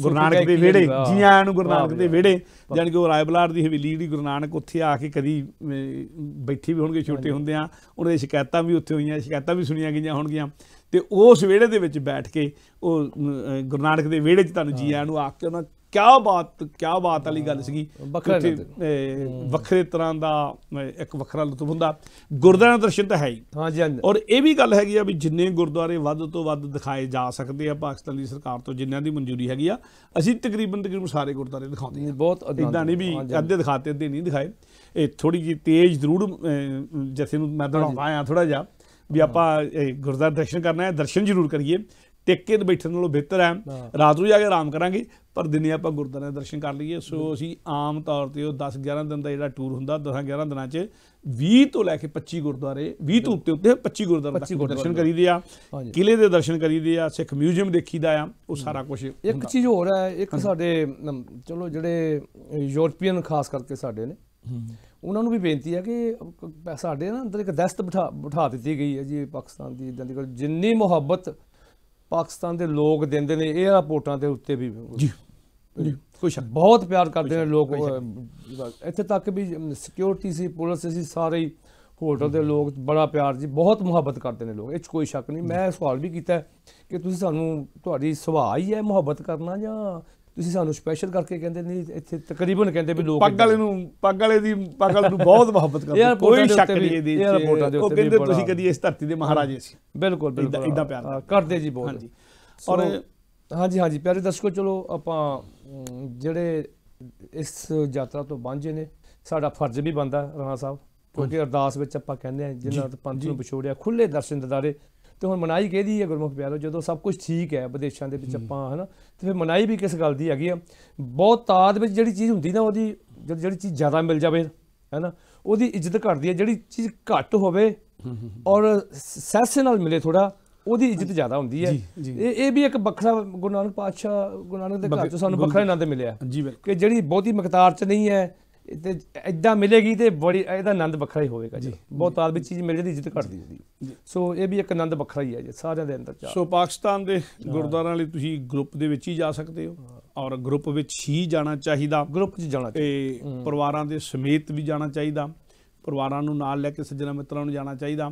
ਗੁਰੂ ਨਾਨਕ ਦੇ ਵਿਹੜੇ ਜੀ ਆਇਆਂ ਨੂੰ ਗੁਰੂ ਨਾਨਕ ਦੇ ਵਿਹੜੇ ਜਾਨ ਕਿ ਉਹ ਬਲਾਰ ਦੀ ਹਵੇਲੀ ਜਿਹੜੀ ਗੁਰੂ ਨਾਨਕ ਉੱਥੇ ਆ ਕੇ ਕਦੀ ਬੈਠੀ ਵੀ ਹੋਣਗੇ ਛੋਟੇ ਹੁੰਦੇ ਆ ਉਹਨਾਂ ਦੇ ਸ਼ਿਕਾਇਤਾਂ ਵੀ ਉੱਥੇ ਹੋਈਆਂ ਸ਼ਿਕਾਇਤਾਂ ਵੀ ਸੁਣੀਆਂ ਗਈਆਂ ਹੋਣਗੀਆਂ ਤੇ ਉਸ ਵਿਹੜੇ ਦੇ ਵਿੱਚ ਬੈਠ ਕੇ ਉਹ ਗੁਰੂ ਨਾਨਕ ਦੇ ਵਿਹੜੇ 'ਚ ਤੁਹਾਨੂੰ ਜੀ ਆਇਆਂ ਨੂੰ ਆ ਕੇ ਉਹਨਾਂ ਕਿਆ ਬਾਤ ਕਿਆ ਬਾਤ ਵਾਲੀ ਗੱਲ ਸੀਗੀ ਵੱਖਰੇ ਤਰ੍ਹਾਂ ਦਾ ਇੱਕ ਵੱਖਰਾ ਲਤਫ ਹੁੰਦਾ ਗੁਰਦੁਆਰਾ ਦਰਸ਼ਨ ਤਾਂ ਹੈ ਹੀ ਹਾਂਜੀ ਹਾਂਜੀ ਔਰ ਇਹ ਵੀ ਗੱਲ ਹੈਗੀ ਆ ਵੀ ਜਿੰਨੇ ਗੁਰਦੁਆਰੇ ਵੱਧ ਤੋਂ ਵੱਧ ਦਿਖਾਏ ਜਾ ਸਕਦੇ ਆ ਪਾਕਿਸਤਾਨ ਦੀ ਸਰਕਾਰ ਤੋਂ ਜਿੰਨਿਆਂ ਦੀ ਮਨਜ਼ੂਰੀ ਹੈਗੀ ਆ ਅਸੀਂ ਤਕਰੀਬਨ ਤਕਰੀਬਨ ਸਾਰੇ ਗੁਰਦੁਆਰੇ ਦਿਖਾਉਂਦੇ ਆ ਬਹੁਤ ਇਦਾਂ ਨਹੀਂ ਵੀ ਅੱਧੇ ਦਿਖਾਤੇ ਅੱਧੇ ਨਹੀਂ ਦਿਖਾਏ ਇਹ ਥੋੜੀ ਜੀ ਤੇਜ਼ ਜ਼ਰੂਰ ਜਿਵੇਂ ਨੂੰ ਮੈਂ ਦੜਾਉਂਦਾ ਆ ਥੋੜਾ ਜਿਹਾ ਵੀ ਆਪਾਂ ਗੁਰਦੁਆਰਾ ਦਰਸ਼ਨ ਕਰਨਾ ਹੈ ਦਰਸ਼ਨ ਜ਼ਰੂਰ ਕਰੀਏ ਟਿੱਕੇ ਤੇ ਬੈਠਣ ਨਾਲੋਂ ਬਿਹਤਰ ਹੈ ਰਾਤ ਨੂੰ ਜਾ ਕੇ ਆਰਾਮ ਕਰਾਂਗੇ ਪਰ ਦਿਨੇ ਆਪਾਂ ਗੁਰਦੁਆਰੇ ਦਰਸ਼ਨ ਕਰ ਲਈਏ ਸੋ ਅਸੀਂ ਆਮ ਤੌਰ ਤੇ ਉਹ 10 11 ਦਿਨ ਦਾ ਜਿਹੜਾ ਟੂਰ ਹੁੰਦਾ 10 11 ਦਿਨਾਂ 'ਚ 20 ਤੋਂ ਲੈ ਕੇ 25 ਗੁਰਦੁਆਰੇ 20 ਤੋਂ ਉੱਤੇ ਉੱਤੇ 25 ਗੁਰਦੁਆਰੇ ਤੱਕ ਦਰਸ਼ਨ ਕਰੀਦੇ ਆ ਕਿਲੇ ਦੇ ਦਰਸ਼ਨ ਕਰੀਦੇ ਆ ਸਿੱਖ ਮਿਊਜ਼ੀਅਮ ਦੇਖੀਦਾ ਆ ਉਹ ਸਾਰਾ ਕੁਝ ਇੱਕ ਚੀਜ਼ ਹੋਰ ਹੈ ਇੱਕ ਸਾਡੇ ਚਲੋ ਜਿਹੜੇ ਯੂਰਪੀਅਨ ਖਾਸ ਕਰਕੇ ਸਾਡੇ ਨੇ ਉਹਨਾਂ ਨੂੰ ਵੀ ਬੇਨਤੀ ਹੈ ਕਿ ਸਾਡੇ ਨਾ ਅੰਦਰ ਇੱਕ ਦਸਤ ਬਿਠਾ ਬਿਠਾ ਦਿੱਤੀ ਗਈ ਹੈ ਜੀ ਪਾਕਿਸਤਾਨ ਦੀ ਇਦਾਂ ਦੀ ਜਿੰਨੀ ਮੁਹੱਬਤ ਪਾਕਿਸਤਾਨ ਦੇ ਲੋਕ ਦਿੰਦੇ ਨੇ ਇਹ ਰਿਪੋਰਟਾਂ ਦੇ ਉੱਤੇ ਵੀ ਜੀ ਕੁਛ ਬਹੁਤ ਪਿਆਰ ਕਰਦੇ ਨੇ ਲੋਕ ਇੱਥੇ ਤੱਕ ਵੀ ਸਿਕਿਉਰਿਟੀ ਸੀ ਪੁਲਿਸ ਸੀ ਸਾਰੇ ਹੋਟਲ ਦੇ ਲੋਕ ਬੜਾ ਪਿਆਰ ਜੀ ਬਹੁਤ ਮੁਹੱਬਤ ਕਰਦੇ ਨੇ ਲੋਕ ਇਹ 'ਚ ਕੋਈ ਸ਼ੱਕ ਨਹੀਂ ਮੈਂ ਸਵਾਲ ਵੀ ਕੀਤਾ ਕਿ ਤੁਸੀਂ ਸਾਨੂੰ ਤੁਹਾਡੀ ਸੁਭਾਅ ਹੀ ਹੈ ਮੁਹੱਬਤ ਕਰਨਾ ਜਾਂ ਤੁਸੀਂ ਸਾਨੂੰ ਸਪੈਸ਼ਲ ਕਰਕੇ ਕਹਿੰਦੇ ਨਹੀਂ ਇੱਥੇ ਤਕਰੀਬਨ ਕਹਿੰਦੇ ਵੀ ਲੋਕ ਪੱਗ ਵਾਲੇ ਨੂੰ ਪੱਗ ਵਾਲੇ ਦੀ ਪੱਗ ਵਾਲੇ ਨੂੰ ਬਹੁਤ ਮੁਹੱਬਤ ਕਰਦੇ ਕੋਈ ਸ਼ੱਕ ਨਹੀਂ ਇਹਦੇ ਵਿੱਚ ਰਿਪੋਰਟਾਂ ਦੇ ਉੱਤੇ ਉਹ ਕਹਿੰਦੇ ਤੁਸੀਂ ਕਦੀ ਇਸ ਧਰਤੀ ਦੇ ਮਹਾਰਾਜੇ ਸੀ ਬਿਲਕੁਲ ਬਿਲਕੁਲ ਇਦਾਂ ਪਿਆਰ ਕਰਦੇ ਜੀ ਬਹੁਤ ਹਾਂਜੀ ਔਰ ਹਾਂਜੀ ਹਾਂਜੀ ਪਿਆਰੇ ਦਰਸ਼ਕੋ ਚਲੋ ਆਪਾਂ ਜਿਹੜੇ ਇਸ ਯਾਤਰਾ ਤੋਂ ਬਾਂਝੇ ਨੇ ਸਾਡਾ ਫਰਜ਼ ਵੀ ਬੰਦਾ ਰਾਣਾ ਸਾਹਿਬ ਕਿਉਂਕਿ ਅਰਦਾਸ ਵਿੱਚ ਆਪਾਂ ਕਹਿੰਦੇ ਆ ਜਿਨ੍ਹਾਂ ਤੋਂ ਪੰਥ ਨੂੰ ਵਿਛੋੜਿਆ ਖੁੱਲੇ ਦਰਸ਼ਨ ਦਦਾਰੇ ਤੇ ਹੁਣ ਮਨਾਈ ਕਿਹਦੀ ਹੈ ਗੁਰਮੁਖ ਪਿਆਰੋ ਜਦੋਂ ਸਭ ਕੁਝ ਠੀਕ ਹੈ ਵਿਦੇਸ਼ਾਂ ਦੇ ਵਿੱਚ ਆਪਾਂ ਹਨਾ ਤੇ ਫਿਰ ਮਨਾਈ ਵੀ ਕਿਸ ਗੱਲ ਦੀ ਹੈਗੀ ਆ ਬਹੁਤ ਤਾਦ ਵਿੱਚ ਜਿਹੜੀ ਚੀਜ਼ ਹੁੰਦੀ ਨਾ ਉਹਦੀ ਜਿਹੜੀ ਚੀਜ਼ ਜ਼ਿਆਦਾ ਮਿਲ ਜਾਵੇ ਹਨਾ ਉਹਦੀ ਇੱਜ਼ਤ ਘਟਦੀ ਹੈ ਜਿਹੜੀ ਚੀਜ਼ ਘੱਟ ਹੋਵੇ ਔਰ ਸੈਸ ਨਾਲ ਮਿਲੇ ਥੋੜਾ ਉਹਦੀ ਇੱਜ਼ਤ ਜ਼ਿਆਦਾ ਹੁੰਦੀ ਹੈ ਇਹ ਇਹ ਵੀ ਇੱਕ ਵੱਖਰਾ ਗੁਰੂ ਨਾਨਕ ਪਾਤਸ਼ਾਹ ਗੁਰੂ ਨਾਨਕ ਦੇ ਘਰ ਤੋਂ ਸਾਨੂੰ ਵੱਖਰਾ ਆਨੰਦ ਮਿਲਿਆ ਕਿ ਜਿਹੜੀ ਬਹੁਤੀ ਮਕਤਾਰ 'ਚ ਨਹੀਂ ਹੈ ਤੇ ਇਦਾਂ ਮਿਲੇਗੀ ਤੇ ਬੜੀ ਇਹਦਾ ਆਨੰਦ ਵੱਖਰਾ ਹੀ ਹੋਵੇਗਾ ਜੀ ਬਹੁਤ ਆਦਮੀ ਚੀਜ਼ ਮਿਲ ਜਾਂਦੀ ਜਿੱਦ ਘਟਦੀ ਜੀ ਸੋ ਇਹ ਵੀ ਇੱਕ ਆਨੰਦ ਵੱਖਰਾ ਹੀ ਹੈ ਜੀ ਸਾਰਿਆਂ ਦੇ ਅੰਦਰ ਚਾਹ ਸੋ ਪਾਕਿਸਤਾਨ ਦੇ ਗੁਰਦਾਰਾਂ ਲਈ ਤੁਸੀਂ ਗਰੁੱਪ ਦੇ ਵਿੱਚ ਹੀ ਜਾ ਸਕਦੇ ਹੋ ਔਰ ਗਰੁੱਪ ਵਿੱਚ ਹੀ ਜਾਣਾ ਚਾਹੀਦਾ ਗਰੁੱਪ 'ਚ ਜਾਣਾ ਤੇ ਪਰਿਵਾਰਾਂ ਦੇ ਸਮੇਤ ਵੀ ਜਾਣਾ ਚਾਹੀਦਾ ਪਰਿਵਾਰਾਂ ਨੂੰ ਨਾਲ ਲੈ ਕੇ ਸੱਜਣਾ ਮਿੱਤਰਾਂ ਨੂੰ ਜਾਣਾ ਚਾਹੀਦਾ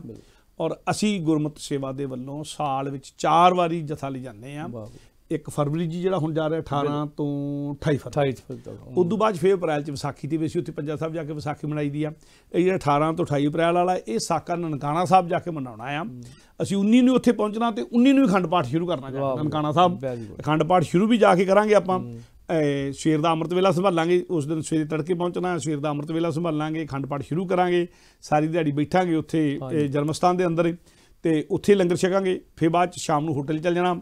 ਔਰ ਅਸੀਂ ਗੁਰਮਤ ਸੇਵਾ ਦੇ ਵੱਲੋਂ ਸਾਲ ਵਿੱਚ 4 ਵਾਰੀ ਜਥਾ ਲਈ ਜਾਂਦੇ ਆ 1 ਫਰਵਰੀ ਜੀ ਜਿਹੜਾ ਹੁਣ ਜਾ ਰਿਹਾ 18 ਤੋਂ 28 ਫਰਵਰੀ 28 ਫਰਵਰੀ ਉਸ ਤੋਂ ਬਾਅਦ ਫੇਰ ਅਪ੍ਰੈਲ ਚ ਵਿਸਾਖੀ ਦੀ ਵੀ ਉੱਥੇ ਪੰਜਾ ਸਾਹਿਬ ਜਾ ਕੇ ਵਿਸਾਖੀ ਮਨਾਈ ਦੀ ਆ ਇਹ ਜਿਹੜਾ 18 ਤੋਂ 28 ਅਪ੍ਰੈਲ ਵਾਲਾ ਇਹ ਸਾਕਾ ਨਨਕਾਣਾ ਸਾਹਿਬ ਜਾ ਕੇ ਮਨਾਉਣਾ ਆ ਅਸੀਂ 19 ਨੂੰ ਉੱਥੇ ਪਹੁੰਚਣਾ ਤੇ 19 ਨੂੰ ਹੀ ਖੰਡ ਪਾਠ ਸ਼ੁਰੂ ਕਰਨਾ ਚਾਹੁੰਦੇ ਨਨਕਾਣਾ ਸਾਹਿਬ ਖੰਡ ਪਾਠ ਸ਼ੁਰੂ ਵੀ ਜਾ ਕੇ ਕਰਾਂਗੇ ਆਪਾਂ ਸਵੇਰ ਦਾ ਅੰਮ੍ਰਿਤ ਵੇਲਾ ਸੰਭਾਲਾਂਗੇ ਉਸ ਦਿਨ ਸਵੇਰੇ ਤੜਕੇ ਪਹੁੰਚਣਾ ਸਵੇਰ ਦਾ ਅੰਮ੍ਰਿਤ ਵੇਲਾ ਸੰਭਾਲਾਂਗੇ ਖੰਡ ਪਾਠ ਸ਼ੁਰੂ ਕਰਾਂਗੇ ਸਾਰੀ ਦਿਹਾੜੀ ਬੈਠਾਂਗੇ ਉੱਥੇ ਜਨਮ ਸਥਾਨ ਦੇ ਅੰਦਰ ਤੇ ਉੱਥੇ ਲੰਗਰ ਛਕਾਂਗੇ ਫਿਰ ਬਾਅਦ ਚ ਸ਼ਾਮ ਨੂੰ ਹੋਟਲ ਚੱਲ ਜਾਣਾ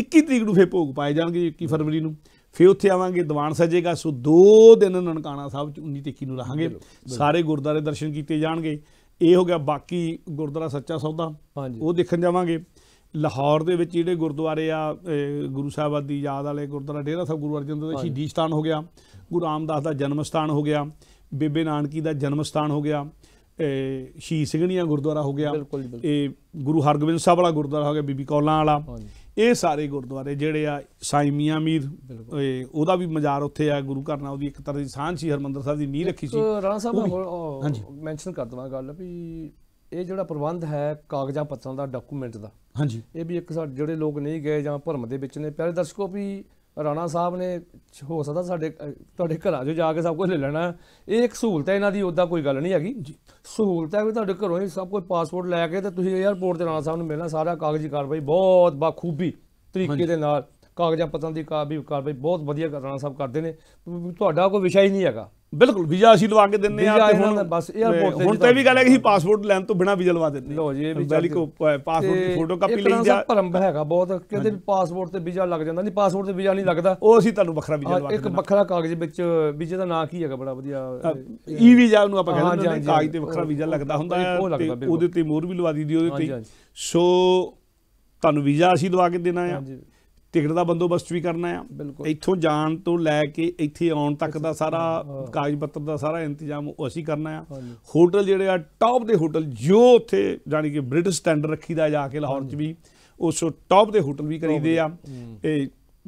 21 ਤਰੀਕ ਨੂੰ ਫੇਰ ਭੋਗ ਪਾਏ ਜਾਣਗੇ 21 ਫਰਵਰੀ ਨੂੰ ਫੇਰ ਉੱਥੇ ਆਵਾਂਗੇ ਦੀਵਾਨ ਸਜੇਗਾ ਸੋ ਦੋ ਦਿਨ ਨਨਕਾਣਾ ਸਾਹਿਬ ਚ 19 ਤੇ 21 ਨੂੰ ਰਹਾਂਗੇ ਸਾਰੇ ਗੁਰਦਾਰੇ ਦਰਸ਼ਨ ਕੀਤੇ ਜਾਣਗੇ ਇਹ ਹੋ ਗਿਆ ਬਾਕੀ ਗੁਰਦੁਆਰਾ ਸੱਚਾ ਸੌਦਾ ਉਹ ਦੇਖਣ ਜਾਵਾਂਗੇ ਲਾਹੌਰ ਦੇ ਵਿੱਚ ਜਿਹੜੇ ਗੁਰਦੁਆਰੇ ਆ ਗੁਰੂ ਸਾਹਿਬ ਦੀ ਯਾਦ ਵਾਲੇ ਗੁਰਦੁਆਰਾ ਡੇਰਾ ਸਾਹਿਬ ਗੁਰੂ ਅਰਜਨ ਦੇਵ ਜੀ ਸ਼ਹੀਦੀ ਸਥਾਨ ਹੋ ਗਿਆ ਗੁਰੂ ਰਾਮਦਾਸ ਦਾ ਜਨਮ ਸਥਾਨ ਹੋ ਗਿਆ ਬੇਬੇ ਨਾਨਕੀ ਦਾ ਜਨਮ ਸਥਾਨ ਹੋ ਗਿਆ ਸ਼ਹੀਦ ਸਿੰਘਣੀਆਂ ਗੁਰਦੁਆਰਾ ਹੋ ਗਿਆ ਇਹ ਗੁਰੂ ਹਰਗੋਬਿੰਦ ਸਾਹਿਬ ਵਾਲਾ ਗੁਰਦੁਆਰਾ ਹੋ ਗਿਆ ਬੀਬੀ ਕੌਲਾਂ ਵਾਲਾ ਇਹ ਸਾਰੇ ਗੁਰਦੁਆਰੇ ਜਿਹੜੇ ਆ ਸਾਈ ਮੀਆਂ ਮੀਰ ਉਹਦਾ ਵੀ ਮਜ਼ਾਰ ਉੱਥੇ ਆ ਗੁਰੂ ਘਰ ਨਾਲ ਉਹਦੀ ਇੱਕ ਤਰ੍ਹਾਂ ਦੀ ਸਾਂਝ ਸੀ ਹਰਮੰਦਰ ਸਾਹਿਬ ਦੀ ਨੀਂਹ ਰੱਖੀ ਸੀ ਰਾਣਾ ਸਾਹਿਬ ਮੈਂਸ਼ਨ ਕਰ ਦਵਾਂ ਗੱਲ ਵੀ ਇਹ ਜਿਹੜਾ ਪ੍ਰਬੰਧ ਹੈ ਕਾਗਜ਼ਾਂ ਪੱਤਰਾਂ ਦਾ ਡਾਕੂਮੈਂਟ ਦਾ ਹਾਂਜੀ ਇਹ ਵੀ ਇੱਕ ਸਾਡੇ ਜਿਹੜੇ ਲੋਕ ਨਹੀਂ ਗਏ ਜਾਂ ਭਰਮ ਦੇ ਵਿੱਚ ਨੇ ਪਿਆਰੇ ਦਰਸ਼ਕੋ ਵੀ ਰਾਣਾ ਸਾਹਿਬ ਨੇ ਹੋ ਸਕਦਾ ਸਾਡੇ ਤੁਹਾਡੇ ਘਰਾਂ 'ਚ ਜਾ ਕੇ ਸਭ ਕੁਝ ਲੈ ਲੈਣਾ ਇਹ ਇੱਕ ਸਹੂਲਤ ਹੈ ਇਹਨਾਂ ਦੀ ਉਦਾਂ ਕੋਈ ਗੱਲ ਨਹੀਂ ਹੈਗੀ ਜੀ ਸਹੂਲਤ ਹੈ ਵੀ ਤੁਹਾਡੇ ਘਰੋਂ ਹੀ ਸਭ ਕੁਝ ਪਾਸਪੋਰਟ ਲੈ ਕੇ ਤੇ ਤੁਸੀਂ 에ਅਰਪੋਰਟ ਤੇ ਰਾਣਾ ਸਾਹਿਬ ਨੂੰ ਮਿਲਣਾ ਸਾਰਾ ਕਾਗਜ਼ੀ ਕਾਰਵਾਈ ਬਹੁਤ ਬਾਖੂਬੀ ਤਰੀਕੇ ਦੇ ਨਾਲ ਕਾਗਜ਼ਾਂ ਪਤਨ ਦੀ ਕਾਰਵਾਈ ਬਹੁਤ ਵਧੀਆ ਰਾਣਾ ਸਾਹਿਬ ਕਰਦੇ ਨੇ ਤੁਹਾਡਾ ਕੋਈ ਵਿਸ਼ਾ ਹੀ ਨਹੀਂ ਹੈਗਾ ਬਿਲਕੁਲ ਵੀਜ਼ਾ ਅਸੀਂ ਲਵਾ ਕੇ ਦਿੰਨੇ ਆ ਤੇ ਹੁਣ ਬਸ 에어ਪੋਰਟ ਤੇ ਹੁਣ ਤੇ ਵੀ ਗੱਲ ਹੈ ਕਿ ਅਸੀਂ ਪਾਸਪੋਰਟ ਲੈਣ ਤੋਂ ਬਿਨਾ ਵੀਜ਼ਾ ਲਵਾ ਦਿੰਨੇ ਲੋ ਜੀ ਬੈਲੀ ਕੋ ਪਾਸਪੋਰਟ ਦੀ ਫੋਟੋ ਕਾਪੀ ਲਈ ਜਾ ਭਰਮ ਹੈਗਾ ਬਹੁਤ ਕਹਿੰਦੇ ਵੀ ਪਾਸਪੋਰਟ ਤੇ ਵੀਜ਼ਾ ਲੱਗ ਜਾਂਦਾ ਨਹੀਂ ਪਾਸਪੋਰਟ ਤੇ ਵੀਜ਼ਾ ਨਹੀਂ ਲੱਗਦਾ ਉਹ ਅਸੀਂ ਤੁਹਾਨੂੰ ਵੱਖਰਾ ਵੀਜ਼ਾ ਲਵਾ ਦਿੰਦੇ ਇੱਕ ਵੱਖਰਾ ਕਾਗਜ਼ ਵਿੱਚ ਵੀਜ਼ੇ ਦਾ ਨਾਂ ਕੀ ਹੈਗਾ ਬੜਾ ਵਧੀਆ ਈ ਵੀਜ਼ਾ ਨੂੰ ਆਪਾਂ ਕਹਿੰਦੇ ਹਾਂ ਕਾਗਜ਼ ਤੇ ਵੱਖਰਾ ਵੀਜ਼ਾ ਲੱਗਦਾ ਹੁੰਦਾ ਹੈ ਉਹਦੇ ਤੇ ਮੋਹਰ ਵੀ ਲਵਾ ਦੀ ਦੀ ਉਹਦੇ ਤੇ ਸੋ ਤੁਹਾਨੂੰ ਵੀਜ਼ਾ ਅਸੀਂ ਲਵਾ ਕੇ ਦੇਣਾ ਆ ਟਿਕਟ ਦਾ ਬੰਦੋਬਸਤ ਵੀ ਕਰਨਾ ਆ ਇੱਥੋਂ ਜਾਣ ਤੋਂ ਲੈ ਕੇ ਇੱਥੇ ਆਉਣ ਤੱਕ ਦਾ ਸਾਰਾ ਕਾਗਜ਼ ਪੱਤਰ ਦਾ ਸਾਰਾ ਇੰਤਜ਼ਾਮ ਅਸੀਂ ਕਰਨਾ ਆ ਹੋਟਲ ਜਿਹੜੇ ਆ ਟਾਪ ਦੇ ਹੋਟਲ ਜੋ ਉੱਥੇ ਜਾਨੀ ਕਿ ਬ੍ਰਿਟਿਸ਼ ਸਟੈਂਡਰਡ ਰੱਖੀਦਾ ਜਾ ਕੇ ਲਾਹੌਰ 'ਚ ਵੀ ਉਸ ਟਾਪ ਦੇ ਹੋਟਲ ਵੀ ਕਰੀਦੇ ਆ ਇਹ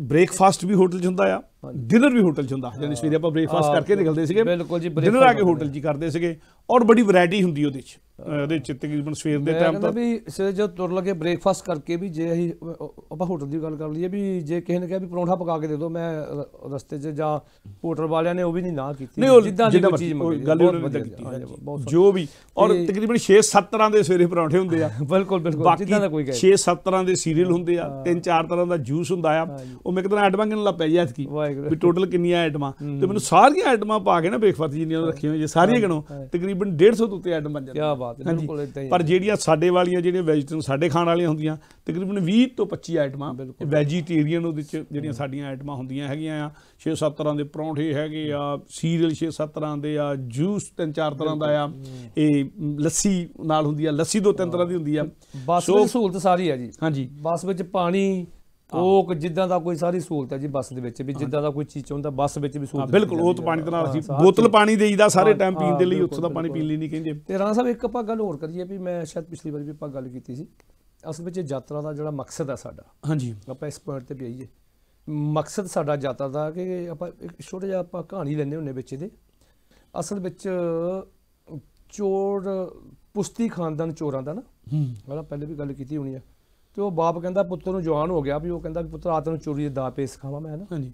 ਬ੍ਰੇਕਫਾਸਟ ਵੀ ਹੋਟਲ 'ਚ ਹੁੰਦਾ ਆ ਡਿਨਰ ਵੀ ਹੋਟਲ 'ਚ ਹੁੰਦਾ ਜਾਨੀ ਸਵੇਰੇ ਆਪਾਂ ਬ੍ਰੇਕਫਾਸਟ ਕਰਕੇ ਨਿਕਲਦੇ ਸੀਗੇ ਬਿਲਕੁਲ ਜੀ ਡਿਨਰ ਆ ਕੇ ਹੋਟਲ 'ਚ ਕਰਦੇ ਸੀਗੇ ਔਰ ਬੜੀ ਵੈਰਾਈਟੀ ਹੁੰਦੀ ਉਹਦੇ 'ਚ ਉਹਦੇ 'ਚ ਤਕਰੀਬਨ ਸਵੇਰ ਦੇ ਟਾਈਮ ਤਾਂ ਵੀ ਸਵੇਰੇ ਜੋ ਤੁਰ ਲਗੇ ਬ੍ਰੇਕਫਾਸਟ ਕਰਕੇ ਵੀ ਜੇ ਅਸੀਂ ਆਪਾਂ ਹੋਟਲ ਦੀ ਗੱਲ ਕਰ ਲਈਏ ਵੀ ਜੇ ਕਿਸੇ ਨੇ ਕਿਹਾ ਵੀ ਪਰੌਂਠਾ ਪਕਾ ਕੇ ਦੇ ਦਿਓ ਮੈਂ ਰਸਤੇ 'ਚ ਜਾਂ ਹੋਟਲ ਵਾਲਿਆਂ ਨੇ ਉਹ ਵੀ ਨਹੀਂ ਨਾ ਕੀਤੀ ਜਿੱਦਾਂ ਦੀ ਚੀਜ਼ ਮੰਗੀ ਗੱਲ ਉਹਨਾਂ ਨੇ ਕੀਤੀ ਜੋ ਵੀ ਔਰ ਤਕਰੀਬਨ 6-7 ਤਰ੍ਹਾਂ ਦੇ ਸਵੇਰੇ ਪਰੌਂਠੇ ਹੁੰਦੇ ਆ ਬਿਲਕੁਲ ਬਿਲਕੁਲ ਜਿੱਦਾਂ ਦਾ ਕੋਈ ਗੱਲ 6-7 ਤਰ੍ਹਾਂ ਦੇ ਸੀਰੀਅਲ ਹੁੰਦੇ ਆ 3-4 ਤਰ੍ਹਾਂ ਦਾ ਜੂਸ ਹੁੰਦਾ ਆ ਉਹ ਮੈਂ ਕਿਦਾਂ ਐਡਵਾਂਗਨ ਲਾ ਪੈ ਜਾ ਕੀ ਵੀ ਟੋਟਲ ਕਿੰਨੀਆਂ ਆਈਟਮਾਂ ਤੇ ਮੈਨੂੰ ਸਾਰੀਆਂ ਆਈਟਮਾਂ ਪਾ ਕੇ ਨਾ ਜੀ ਜਿੰਨੀਆਂ ਰੱਖੀਆਂ ਹੋਈਆਂ ਸਾਰੀਆਂ ਗਣੋ ਤਕਰੀਬਨ 150 ਤੋਂ ਉੱਤੇ ਆਈਟਮ ਬਣ ਜਾਂਦੀ ਕੀ ਬਾਤ ਹੈ ਬਿਲਕੁਲ ਇਦਾਂ ਹੀ ਪਰ ਜਿਹੜੀਆਂ ਸਾਡੇ ਵਾਲੀਆਂ ਜਿਹੜੀਆਂ ਵੈਜੀਟੇਰੀਅਨ ਸਾਡੇ ਖਾਣ ਵਾਲੀਆਂ ਹੁੰਦੀਆਂ ਤਕਰੀਬਨ 20 ਤੋਂ 25 ਆਈਟਮਾਂ ਵੈਜੀਟੇਰੀਅਨ ਉਹਦੇ ਵਿੱਚ ਜਿਹੜੀਆਂ ਸਾਡੀਆਂ ਆਈਟਮਾਂ ਹੁੰਦੀਆਂ ਹੈਗੀਆਂ ਆ 6-7 ਤਰ੍ਹਾਂ ਦੇ ਪਰੌਂਠੇ ਹੈਗੇ ਆ ਸੀਰੀਅਲ 6-7 ਤਰ੍ਹਾਂ ਦੇ ਆ ਜੂਸ 3-4 ਤਰ੍ਹਾਂ ਦਾ ਆ ਇਹ ਲੱਸੀ ਨਾਲ ਹੁੰਦੀ ਆ ਲੱਸੀ ਦੋ ਤਿੰਨ ਤਰ੍ਹਾਂ ਦੀ ਹੁੰਦੀ ਆ ਬਸ ਸਹੂਲਤ ਸਾਰੀ ਆ ਜੀ ਹਾਂਜੀ ਬਸ ਵਿੱਚ ਪਾਣੀ ਉਹ ਜਿੱਦਾਂ ਦਾ ਕੋਈ ਸਾਰੀ ਸਹੂਲਤ ਹੈ ਜੀ ਬੱਸ ਦੇ ਵਿੱਚ ਵੀ ਜਿੱਦਾਂ ਦਾ ਕੋਈ ਚੀਜ਼ ਚਾਹੁੰਦਾ ਬੱਸ ਵਿੱਚ ਵੀ ਸਹੂਲਤ ਬਿਲਕੁਲ ਉਹ ਤਾਂ ਪਾਣੀ ਦੇ ਨਾਲ ਅਸੀਂ ਬੋਤਲ ਪਾਣੀ ਦੇਈਦਾ ਸਾਰੇ ਟਾਈਮ ਪੀਣ ਦੇ ਲਈ ਉੱਥੋਂ ਦਾ ਪਾਣੀ ਪੀਣ ਲਈ ਨਹੀਂ ਕਹਿੰਦੇ ਤੇ ਰਾਣਾ ਸਾਹਿਬ ਇੱਕ ਆਪਾਂ ਗੱਲ ਹੋਰ ਕਰੀਏ ਵੀ ਮੈਂ ਸ਼ਾਇਦ ਪਿਛਲੀ ਵਾਰੀ ਵੀ ਆਪਾਂ ਗੱਲ ਕੀਤੀ ਸੀ ਅਸਲ ਵਿੱਚ ਯਾਤਰਾ ਦਾ ਜਿਹੜਾ ਮਕਸਦ ਹੈ ਸਾਡਾ ਹਾਂਜੀ ਆਪਾਂ ਇਸ ਪੁਆਇੰਟ ਤੇ ਵੀ ਆਈਏ ਮਕਸਦ ਸਾਡਾ ਯਾਤਰਾ ਦਾ ਕਿ ਆਪਾਂ ਇੱਕ ਛੋਟਾ ਜਿਹਾ ਆਪਾਂ ਕਹਾਣੀ ਲੈਣੇ ਹੁੰਨੇ ਵਿੱਚ ਇਹਦੇ ਅਸਲ ਵਿੱਚ ਚੋਰ ਪੁਸ਼ਤੀ ਖਾਨਦਾਨ ਚੋਰਾਂ ਦਾ ਨਾ ਹਾਂ ਪਹਿਲਾਂ ਪਹਿਲੇ ਵੀ ਗੱਲ ਕੀਤੀ ਹੋਣੀ ਆ ਤੇ ਉਹ ਬਾਪ ਕਹਿੰਦਾ ਪੁੱਤਰ ਨੂੰ ਜਵਾਨ ਹੋ ਗਿਆ ਵੀ ਉਹ ਕਹਿੰਦਾ ਵੀ ਪੁੱਤਰ ਰਾਤ ਨੂੰ ਚੋਰੀ ਦੇ ਦਾ ਪੇ ਸਿਖਾਵਾਂ ਮੈਂ ਨਾ ਹਾਂਜੀ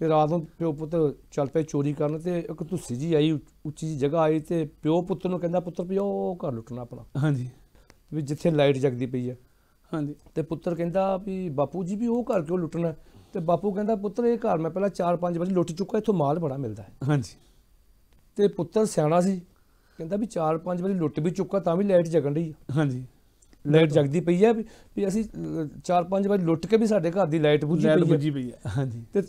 ਤੇ ਰਾਤ ਨੂੰ ਪਿਓ ਪੁੱਤਰ ਚੱਲ ਪਏ ਚੋਰੀ ਕਰਨ ਤੇ ਇੱਕ ਤੁਸੀ ਜੀ ਆਈ ਉੱਚੀ ਜੀ ਜਗ੍ਹਾ ਆਈ ਤੇ ਪਿਓ ਪੁੱਤਰ ਨੂੰ ਕਹਿੰਦਾ ਪੁੱਤਰ ਵੀ ਉਹ ਘਰ ਲੁੱਟਣਾ ਆਪਣਾ ਹਾਂਜੀ ਵੀ ਜਿੱਥੇ ਲਾਈਟ ਜਗਦੀ ਪਈ ਆ ਹਾਂਜੀ ਤੇ ਪੁੱਤਰ ਕਹਿੰਦਾ ਵੀ ਬਾਪੂ ਜੀ ਵੀ ਉਹ ਘਰ ਕਿਉਂ ਲੁੱਟਣਾ ਤੇ ਬਾਪੂ ਕਹਿੰਦਾ ਪੁੱਤਰ ਇਹ ਘਰ ਮੈਂ ਪਹਿਲਾਂ 4-5 ਵਾਰੀ ਲੁੱਟ ਚੁੱਕਾ ਇਥੋਂ ਮਾਲ ਬੜਾ ਮਿਲਦਾ ਹੈ ਹਾਂਜੀ ਤੇ ਪੁੱਤਰ ਸਿਆਣਾ ਸੀ ਕਹਿੰਦਾ ਵੀ 4-5 ਵਾਰੀ ਲੁੱਟ ਵੀ ਚੁੱਕਾ ਤਾਂ ਵੀ ਲਾਈਟ ਜਗਣ ਰਹੀ ਹਾਂਜੀ ਲਾਈਟ ਜਗਦੀ ਪਈ ਹੈ ਵੀ ਅਸੀਂ ਚਾਰ ਪੰਜ ਵਾਰ ਲੁੱਟ ਕੇ ਵੀ ਸਾਡੇ ਘਰ ਦੀ ਲਾਈਟ ਬੁੱਝੀ ਪਈ ਹੈ ਹਾਂਜੀ ਤੇ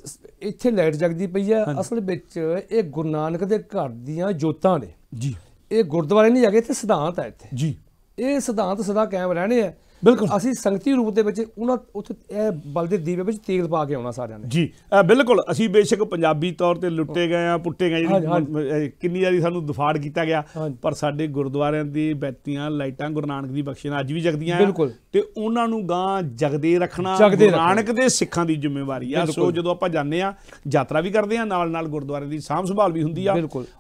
ਇੱਥੇ ਲਾਈਟ ਜਗਦੀ ਪਈ ਹੈ ਅਸਲ ਵਿੱਚ ਇਹ ਗੁਰੂ ਨਾਨਕ ਦੇ ਘਰ ਦੀਆਂ ਜੋਤਾਂ ਨੇ ਜੀ ਇਹ ਗੁਰਦੁਆਰੇ ਨਹੀਂ ਹੈਗੇ ਇੱਥੇ ਸਿਧਾਂਤ ਹੈ ਇੱਥੇ ਜੀ ਇਹ ਸਿਧਾਂਤ ਸਦਾ ਕਾਇਮ ਰਹਿਣੇ ਆ ਬਿਲਕੁਲ ਅਸੀਂ ਸੰਗਤੀ ਰੂਪ ਦੇ ਵਿੱਚ ਉਹਨਾਂ ਉੱਥੇ ਇਹ ਬਲ ਦੇ ਦੀਵੇ ਵਿੱਚ ਤੇਲ ਪਾ ਕੇ ਆਉਣਾ ਸਾਰਿਆਂ ਨੇ ਜੀ ਬਿਲਕੁਲ ਅਸੀਂ ਬੇਸ਼ੱਕ ਪੰਜਾਬੀ ਤੌਰ ਤੇ ਲੁੱਟੇ ਗਏ ਆ ਪੁੱਟੇ ਗਏ ਜਿਹੜੀ ਕਿੰਨੀ ਵਾਰੀ ਸਾਨੂੰ ਦਫਾੜ ਕੀਤਾ ਗਿਆ ਪਰ ਸਾਡੇ ਗੁਰਦੁਆਰਿਆਂ ਦੀ ਬੱਤੀਆਂ ਲਾਈਟਾਂ ਗੁਰੂ ਨਾਨਕ ਦੀ ਬਖਸ਼ਿਸ਼ ਨਾਲ ਅੱਜ ਵੀ ਜਗਦੀਆਂ ਆ ਤੇ ਉਹਨਾਂ ਨੂੰ ਗਾਂ ਜਗਦੇ ਰੱਖਣਾ ਗੁਰੂ ਨਾਨਕ ਦੇ ਸਿੱਖਾਂ ਦੀ ਜ਼ਿੰਮੇਵਾਰੀ ਆ ਸੋ ਜਦੋਂ ਆਪਾਂ ਜਾਂਦੇ ਆ ਯਾਤਰਾ ਵੀ ਕਰਦੇ ਆ ਨਾਲ ਨਾਲ ਗੁਰਦੁਆਰੇ ਦੀ ਸਾਂਭ ਸੰਭਾਲ ਵੀ ਹੁੰਦੀ ਆ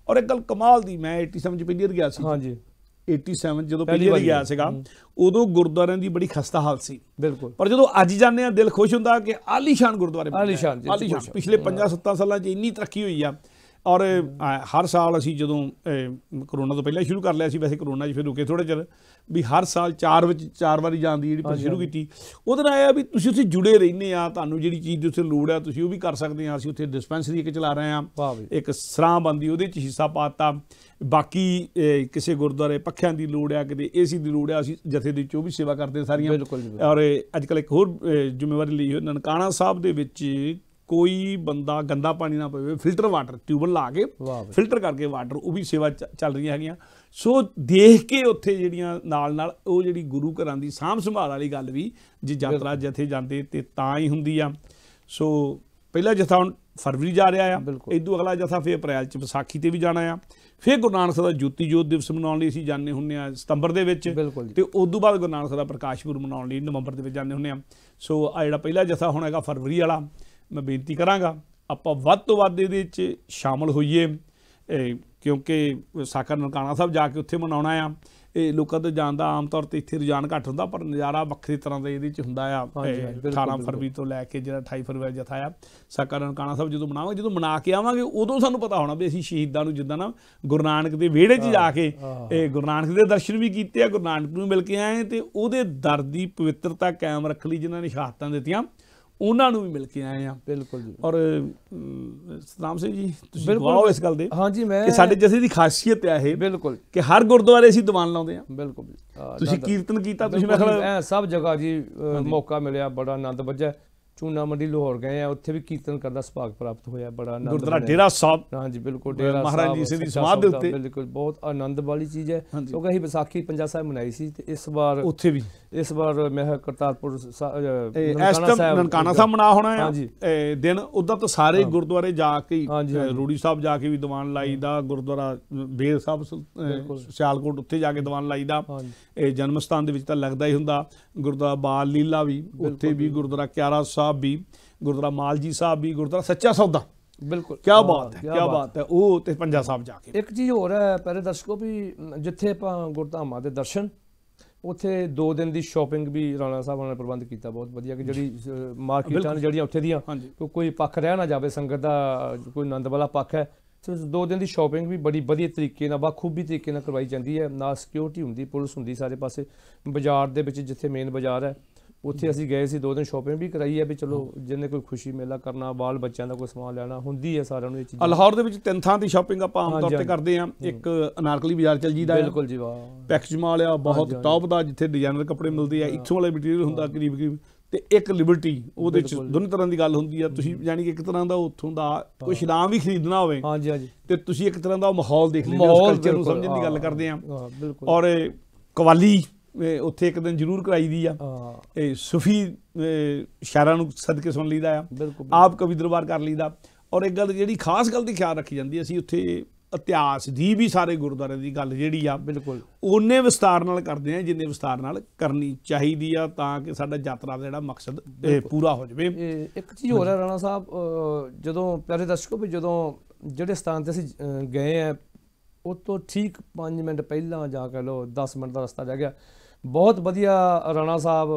ਔਰ ਇੱਕ ਗੱਲ ਕਮਾਲ ਦੀ ਮੈਂ 80 ਸਮਝ ਪਹਿਲੀ ਗਿਆ ਸੀ ਹਾਂਜੀ 87 ਜਦੋਂ ਪਹਿਲੀ ਵਾਰ ਗਿਆ ਸੀਗਾ ਉਦੋਂ ਗੁਰਦੁਆਰਿਆਂ ਦੀ ਬੜੀ ਖਸਤਾ ਹਾਲਤ ਸੀ ਬਿਲਕੁਲ ਪਰ ਜਦੋਂ ਅੱਜ ਜਾਂਦੇ ਆ ਦਿਲ ਖੁਸ਼ ਹੁੰਦਾ ਕਿ ਆਲੀਸ਼ਾਨ ਗੁਰਦੁਆਰੇ ਆਲੀਸ਼ਾਨ ਪਿਛਲੇ 50 70 ਸਾਲਾਂ 'ਚ ਇੰਨੀ ਤਰੱਕੀ ਹੋਈ ਆ ਔਰ ਹਰ ਸਾਲ ਅਸੀਂ ਜਦੋਂ ਕਰੋਨਾ ਤੋਂ ਪਹਿਲਾਂ ਸ਼ੁਰੂ ਕਰ ਲਿਆ ਸੀ ਵੈਸੇ ਕਰੋਨਾ 'ਚ ਫਿਰ ਰੁਕੇ ਥੋੜੇ ਚਿਰ ਵੀ ਹਰ ਸਾਲ ਚਾਰ ਵਿੱਚ ਚਾਰ ਵਾਰੀ ਜਾਂਦੀ ਜਿਹੜੀ ਪਰ ਸ਼ੁਰੂ ਕੀਤੀ ਉਹਦੇ ਨਾਲ ਆਇਆ ਵੀ ਤੁਸੀਂ ਉੱਥੇ ਜੁੜੇ ਰਹਿੰਦੇ ਆ ਤੁਹਾਨੂੰ ਜਿਹੜੀ ਚੀਜ਼ ਦੀ ਉੱਥੇ ਲੋੜ ਆ ਤੁਸੀਂ ਉਹ ਵੀ ਕਰ ਸਕਦੇ ਆ ਅਸੀਂ ਉੱਥੇ ਡਿਸਪੈਂਸਰੀ ਇੱਕ ਚਲਾ ਰਹੇ ਆ ਇੱਕ ਸਰਾਂ ਬੰਦੀ ਉਹਦੇ 'ਚ ਹਿੱਸਾ ਪਾਤਾ ਬਾਕੀ ਕਿਸੇ ਗੁਰਦੁਆਰੇ ਪੱਖਿਆਂ ਦੀ ਲੋੜ ਆ ਕਿਤੇ ਏਸੀ ਦੀ ਲੋੜ ਆ ਅਸੀਂ ਜਥੇ ਦੀ ਵੀ ਸੇਵਾ ਕਰਦੇ ਸਾਰੀਆਂ ਔਰ ਅੱਜ ਕੱਲ ਇੱਕ ਹੋਰ ਜ਼ਿੰਮੇਵਾਰੀ ਲਈ ਹੋਈ ਨਨਕਾਣਾ ਸਾਹਿਬ ਦੇ ਵਿੱਚ ਕੋਈ ਬੰਦਾ ਗੰਦਾ ਪਾਣੀ ਨਾ ਪਵੇ ਫਿਲਟਰ ਵਾਟਰ ਟਿਊਬਲ ਲਾ ਕੇ ਫਿਲਟਰ ਕਰਕੇ ਵਾਟਰ ਉਹ ਵੀ ਸੇਵਾ ਚੱਲ ਰਹੀਆਂ ਹੈਗੀਆਂ ਸੋ ਦੇਖ ਕੇ ਉੱਥੇ ਜਿਹੜੀਆਂ ਨਾਲ ਨਾਲ ਉਹ ਜਿਹੜੀ ਗੁਰੂ ਘਰਾਂ ਦੀ ਸਾਂਭ ਸੰਭਾਲ ਵਾਲੀ ਗੱਲ ਵੀ ਜੇ ਯਾਤਰਾ ਜਥੇ ਜਾਂਦੇ ਤੇ ਤਾਂ ਹੀ ਹੁੰਦੀ ਆ ਸੋ ਪਹਿਲਾ ਜਥਾ ਹੁਣ ਫਰਵਰੀ ਜਾ ਰਿਹਾ ਆ ਇਦੋਂ ਅਗਲਾ ਜਥਾ ਫੇਰ ਅਪ੍ਰੈਲ ਚ ਵਿਸਾਖੀ ਤੇ ਵੀ ਜਾਣਾ ਆ ਫੇਰ ਗੁਰੂ ਨਾਨਕ ਸਾਹਿਬ ਦਾ ਜੋਤੀ ਜੋਤ ਦਿਵਸ ਮਨਾਉਣ ਲਈ ਅਸੀਂ ਜਾਣੇ ਹੁੰਨੇ ਆ ਸਤੰਬਰ ਦੇ ਵਿੱਚ ਤੇ ਉਸ ਤੋਂ ਬਾਅਦ ਗੁਰੂ ਨਾਨਕ ਸਾਹਿਬ ਦਾ ਪ੍ਰਕਾਸ਼ ਪੁਰਬ ਮਨਾਉਣ ਲਈ ਨਵੰਬਰ ਦੇ ਵਿੱਚ ਜਾਣੇ ਹੁੰਨੇ ਆ ਸੋ ਆ ਜਿਹੜਾ ਪਹਿਲਾ ਜਥਾ ਹੁਣ ਹੈਗਾ ਫਰਵਰੀ ਵਾਲਾ ਮੈਂ ਬੇਨਤੀ ਕਰਾਂਗਾ ਆਪਾਂ ਵੱਧ ਤੋਂ ਵੱਧ ਇਹਦੇ ਵਿੱਚ ਸ਼ਾਮਲ ਹੋਈਏ ਕਿਉਂਕਿ ਸਾਕਰ ਨਨਕਾਣਾ ਸਾਹਿਬ ਜਾ ਕੇ ਉੱਥੇ ਮਨਾਉਣਾ ਆ ਇਹ ਲੋਕਾਂ ਤੋਂ ਜਾਣਦਾ ਆਮ ਤੌਰ ਤੇ ਇੱਥੇ ਰੁਝਾਨ ਘੱਟ ਹੁੰਦਾ ਪਰ ਨਜ਼ਾਰਾ ਵੱਖਰੀ ਤਰ੍ਹਾਂ ਦਾ ਇਹਦੇ ਵਿੱਚ ਹੁੰਦਾ ਆ 18 ਫਰਵਰੀ ਤੋਂ ਲੈ ਕੇ ਜਿਹੜਾ 28 ਫਰਵਰੀ ਜਥਾ ਆ ਸਾਕਾ ਨਨਕਾਣਾ ਸਾਹਿਬ ਜਦੋਂ ਮਨਾਵਾਂਗੇ ਜਦੋਂ ਮਨਾ ਕੇ ਆਵਾਂਗੇ ਉਦੋਂ ਸਾਨੂੰ ਪਤਾ ਹੋਣਾ ਵੀ ਅਸੀਂ ਸ਼ਹੀਦਾਂ ਨੂੰ ਜਿੱਦਾਂ ਨਾ ਗੁਰੂ ਨਾਨਕ ਦੇ ਵਿਹੜੇ 'ਚ ਜਾ ਕੇ ਇਹ ਗੁਰੂ ਨਾਨਕ ਦੇ ਦਰਸ਼ਨ ਵੀ ਕੀਤੇ ਆ ਗੁਰੂ ਨਾਨਕ ਨੂੰ ਮਿਲ ਕੇ ਆਏ ਤੇ ਉਹਦੇ ਦਰ ਦੀ ਪਵਿੱਤਰਤਾ ਕਾਇਮ ਰੱਖ ਲਈ ਜਿਨ੍ਹਾਂ ਨੇ ਸ਼ਹਾਦਤਾਂ ਦਿੱਤੀਆਂ ਉਹਨਾਂ ਨੂੰ ਵੀ ਮਿਲ ਕੇ ਆਏ ਆ ਬਿਲਕੁਲ ਜੀ ਔਰ ਸਤਨਾਮ ਸਿੰਘ ਜੀ ਤੁਸੀਂ ਗਵਾਹ ਇਸ ਗੱਲ ਦੇ ਹਾਂਜੀ ਮੈਂ ਕਿ ਸਾਡੇ ਜਥੇ ਦੀ ਖਾਸੀਅਤ ਆ ਇਹ ਬਿਲਕੁਲ ਕਿ ਹਰ ਗੁਰਦੁਆਰੇ ਅਸੀਂ ਦੀਵਾਨ ਲਾਉਂਦੇ ਆ ਬਿਲਕੁਲ ਤੁਸੀਂ ਕੀਰਤਨ ਕੀਤਾ ਤੁਸੀਂ ਮੈਂ ਸਭ ਜਗ੍ਹਾ ਜੀ ਮੌਕਾ ਮਿਲਿਆ ਬੜਾ ਆਨੰਦ ਵੱਜਿਆ ਚੂਨਾ ਮੰਡੀ ਲਾਹੌਰ ਗਏ ਆ ਉੱਥੇ ਵੀ ਕੀਰਤਨ ਕਰਦਾ ਸੁਭਾਗ ਪ੍ਰਾਪਤ ਹੋਇਆ ਬੜਾ ਆਨੰਦ ਗੁਰਦੁਆਰਾ ਡੇਰਾ ਸਾਹਿਬ ਹਾਂਜੀ ਬਿਲਕੁਲ ਡੇਰਾ ਮਹਾਰਾਜ ਜੀ ਦੀ ਸਮਾਧ ਦੇ ਉੱਤੇ ਬਿਲਕੁਲ ਬਹੁਤ ਆਨੰਦ ਵਾਲੀ ਚੀਜ਼ ਹੈ ਕਿਉਂਕਿ ਅਸੀਂ ਵਿਸਾਖੀ ਪੰਜਾ ਸਾਹਿਬ ਮਨਾਈ ਸੀ ਤੇ ਇਸ ਵਾਰ ਉੱਥੇ ਵੀ ਇਸ ਵਾਰ ਮੈਂ ਕਰਤਾਰਪੁਰ ਸਾਹਿਬ ਨਨਕਾਣਾ ਸਾਹਿਬ ਮਨਾ ਹੋਣਾ ਹੈ ਦਿਨ ਉਧਰ ਤਾਂ ਸਾਰੇ ਗੁਰਦੁਆਰੇ ਜਾ ਕੇ ਰੂੜੀ ਸਾਹਿਬ ਜਾ ਕੇ ਵੀ ਦੀਵਾਨ ਲਾਈਦਾ ਗੁਰਦੁਆਰਾ ਬੇਰ ਸਾਹਿਬ ਸਿਆਲਕੋਟ ਉੱਥੇ ਜਾ ਕੇ ਦੀਵਾਨ ਲਾਈਦਾ ਇਹ ਜਨਮ ਸਥਾਨ ਦੇ ਵਿੱਚ ਤਾਂ ਲੱਗਦਾ ਹੀ ਹੁੰਦਾ ਗੁਰਦੁਆਰਾ ਬਾਲ ਲੀਲਾ ਵੀ ਉੱਥੇ ਵੀ ਗੁਰਦੁਆਰਾ ਕਿਆਰਾ ਸਾਹਿਬ ਸਾਹਿਬ ਵੀ ਗੁਰਦੁਆਰਾ ਮਾਲ ਜੀ ਸਾਹਿਬ ਵੀ ਗੁਰਦੁਆਰਾ ਸੱਚਾ ਸੌਦਾ ਬਿਲਕੁਲ ਕੀ ਬਾਤ ਹੈ ਕੀ ਬਾਤ ਹੈ ਉਹ ਤੇ ਪੰਜਾ ਸਾਹਿਬ ਜਾ ਕੇ ਇੱਕ ਚੀਜ਼ ਹੋਰ ਹੈ ਪਹਿਲੇ ਦਰਸ਼ਕੋ ਵੀ ਜਿੱਥੇ ਆਪਾਂ ਗੁਰਧਾਮਾਂ ਦੇ ਦਰਸ਼ਨ ਉੱਥੇ 2 ਦਿਨ ਦੀ ਸ਼ਾਪਿੰਗ ਵੀ ਰਾਣਾ ਸਾਹਿਬ ਨੇ ਪ੍ਰਬੰਧ ਕੀਤਾ ਬਹੁਤ ਵਧੀਆ ਕਿ ਜਿਹੜੀ ਮਾਰਕੀਟਾਂ ਜਿਹੜੀਆਂ ਉੱਥੇ ਦੀਆਂ ਕੋਈ ਪੱਖ ਰਹਿ ਨਾ ਜਾਵੇ ਸੰਗਤ ਦਾ ਕੋਈ ਆਨੰਦ ਵਾਲਾ ਪੱਖ ਹੈ ਸਿਰਫ 2 ਦਿਨ ਦੀ ਸ਼ਾਪਿੰਗ ਵੀ ਬੜੀ ਵਧੀਆ ਤਰੀਕੇ ਨਾਲ ਖੂਬੀ ਤਰੀਕੇ ਨਾਲ ਕਰਵਾਈ ਜਾਂਦੀ ਹੈ ਨਾਲ ਸਿਕਿਉਰਿਟੀ ਹੁੰਦੀ ਪੁਲਿਸ ਹੁੰਦੀ ਸਾਰੇ ਪਾਸੇ ਬਾਜ਼ਾਰ ਦੇ ਵਿੱਚ ਜਿੱਥੇ ਮੇਨ ਬਾਜ਼ਾਰ ਹੈ ਉੱਥੇ ਅਸੀਂ ਗਏ ਸੀ ਦੋ ਦਿਨ ਸ਼ਾਪਿੰਗ ਵੀ ਕਰਾਈ ਹੈ ਵੀ ਚਲੋ ਜਿੰਨੇ ਕੋਈ ਖੁਸ਼ੀ ਮੇਲਾ ਕਰਨਾ ਬਾਲ ਬੱਚਿਆਂ ਦਾ ਕੋਈ ਸਮਾਨ ਲੈਣਾ ਹੁੰਦੀ ਹੈ ਸਾਰਿਆਂ ਨੂੰ ਇਹ ਚੀਜ਼ ਲਾਹੌਰ ਦੇ ਵਿੱਚ ਤਿੰਨ ਥਾਂ ਦੀ ਸ਼ਾਪਿੰਗ ਆਪਾਂ ਆਮ ਤੌਰ ਤੇ ਕਰਦੇ ਆ ਇੱਕ ਅਨਾਰਕਲੀ ਬਾਜ਼ਾਰ ਚਲ ਜੀਦਾ ਬਿਲਕੁਲ ਜੀ ਵਾਹ ਪੈਕੇਜ ਮਾਲ ਆ ਬਹੁਤ ਟੌਪ ਦਾ ਜਿੱਥੇ ਡਿਜ਼ਾਈਨਰ ਕੱਪੜੇ ਮਿਲਦੇ ਆ ਇੱਥੋਂ ਵਾਲੇ ਮਟੀਰੀਅਲ ਹੁੰਦਾ ਕਰੀਬ ਕਰੀਬ ਤੇ ਇੱਕ ਲਿਬਰਟੀ ਉਹਦੇ ਚ ਦੋਨੇ ਤਰ੍ਹਾਂ ਦੀ ਗੱਲ ਹੁੰਦੀ ਆ ਤੁਸੀਂ ਯਾਨੀ ਕਿ ਇੱਕ ਤਰ੍ਹਾਂ ਦਾ ਉੱਥੋਂ ਦਾ ਕੋਈ ਸ਼ਰਾਮ ਵੀ ਖਰੀਦਣਾ ਹੋਵੇ ਹਾਂਜੀ ਹਾਂਜੀ ਤੇ ਤੁਸੀਂ ਇੱਕ ਤਰ੍ਹਾਂ ਦਾ ਮਾਹੌਲ ਦੇਖ ਲੈਂਦੇ ਹੋ ਕਲਚਰ ਨੂੰ ਸਮਝਣ ਦੀ ਗੱਲ ਕਰਦੇ ਆ ਔਰ ਕਵਾਲੀ ਉੱਥੇ ਇੱਕ ਦਿਨ ਜ਼ਰੂਰ ਕਰਾਈ ਦੀ ਆ ਇਹ ਸੂਫੀ ਸ਼ਾਇਰਾਂ ਨੂੰ ਸਦਕੇ ਸੁਣ ਲਈਦਾ ਆ ਆਪ ਕਵੀ ਦਰਬਾਰ ਕਰ ਲਈਦਾ ਔਰ ਇੱਕ ਗੱਲ ਜਿਹੜੀ ਖਾਸ ਗੱਲ ਦੀ ਖਿਆਲ ਰੱਖੀ ਜਾਂਦੀ ਅਸੀਂ ਉੱਥੇ ਇਤਿਹਾਸ ਦੀ ਵੀ ਸਾਰੇ ਗੁਰਦਾਰਿਆਂ ਦੀ ਗੱਲ ਜਿਹੜੀ ਆ ਬਿਲਕੁਲ ਉਹਨੇ ਵਿਸਤਾਰ ਨਾਲ ਕਰਦੇ ਆ ਜਿੰਨੇ ਵਿਸਤਾਰ ਨਾਲ ਕਰਨੀ ਚਾਹੀਦੀ ਆ ਤਾਂ ਕਿ ਸਾਡਾ ਯਾਤਰਾ ਦਾ ਜਿਹੜਾ ਮਕਸਦ ਪੂਰਾ ਹੋ ਜਾਵੇ ਇੱਕ ਚੀਜ਼ ਹੋਰ ਹੈ ਰਾਣਾ ਸਾਹਿਬ ਜਦੋਂ ਪਿਆਰੇ ਦਰਸ਼ਕੋ ਵੀ ਜਦੋਂ ਜਿਹੜੇ ਸਥਾਨ ਤੇ ਅਸੀਂ ਗਏ ਆ ਉਹ ਤੋਂ ਠੀਕ 5 ਮਿੰਟ ਪਹਿਲਾਂ ਜਾ ਕੇ ਲੋ 10 ਮਿੰਟ ਦਾ ਰਸਤਾ ਰਹਿ ਗਿਆ ਬਹੁਤ ਵਧੀਆ ਰਾਣਾ ਸਾਹਿਬ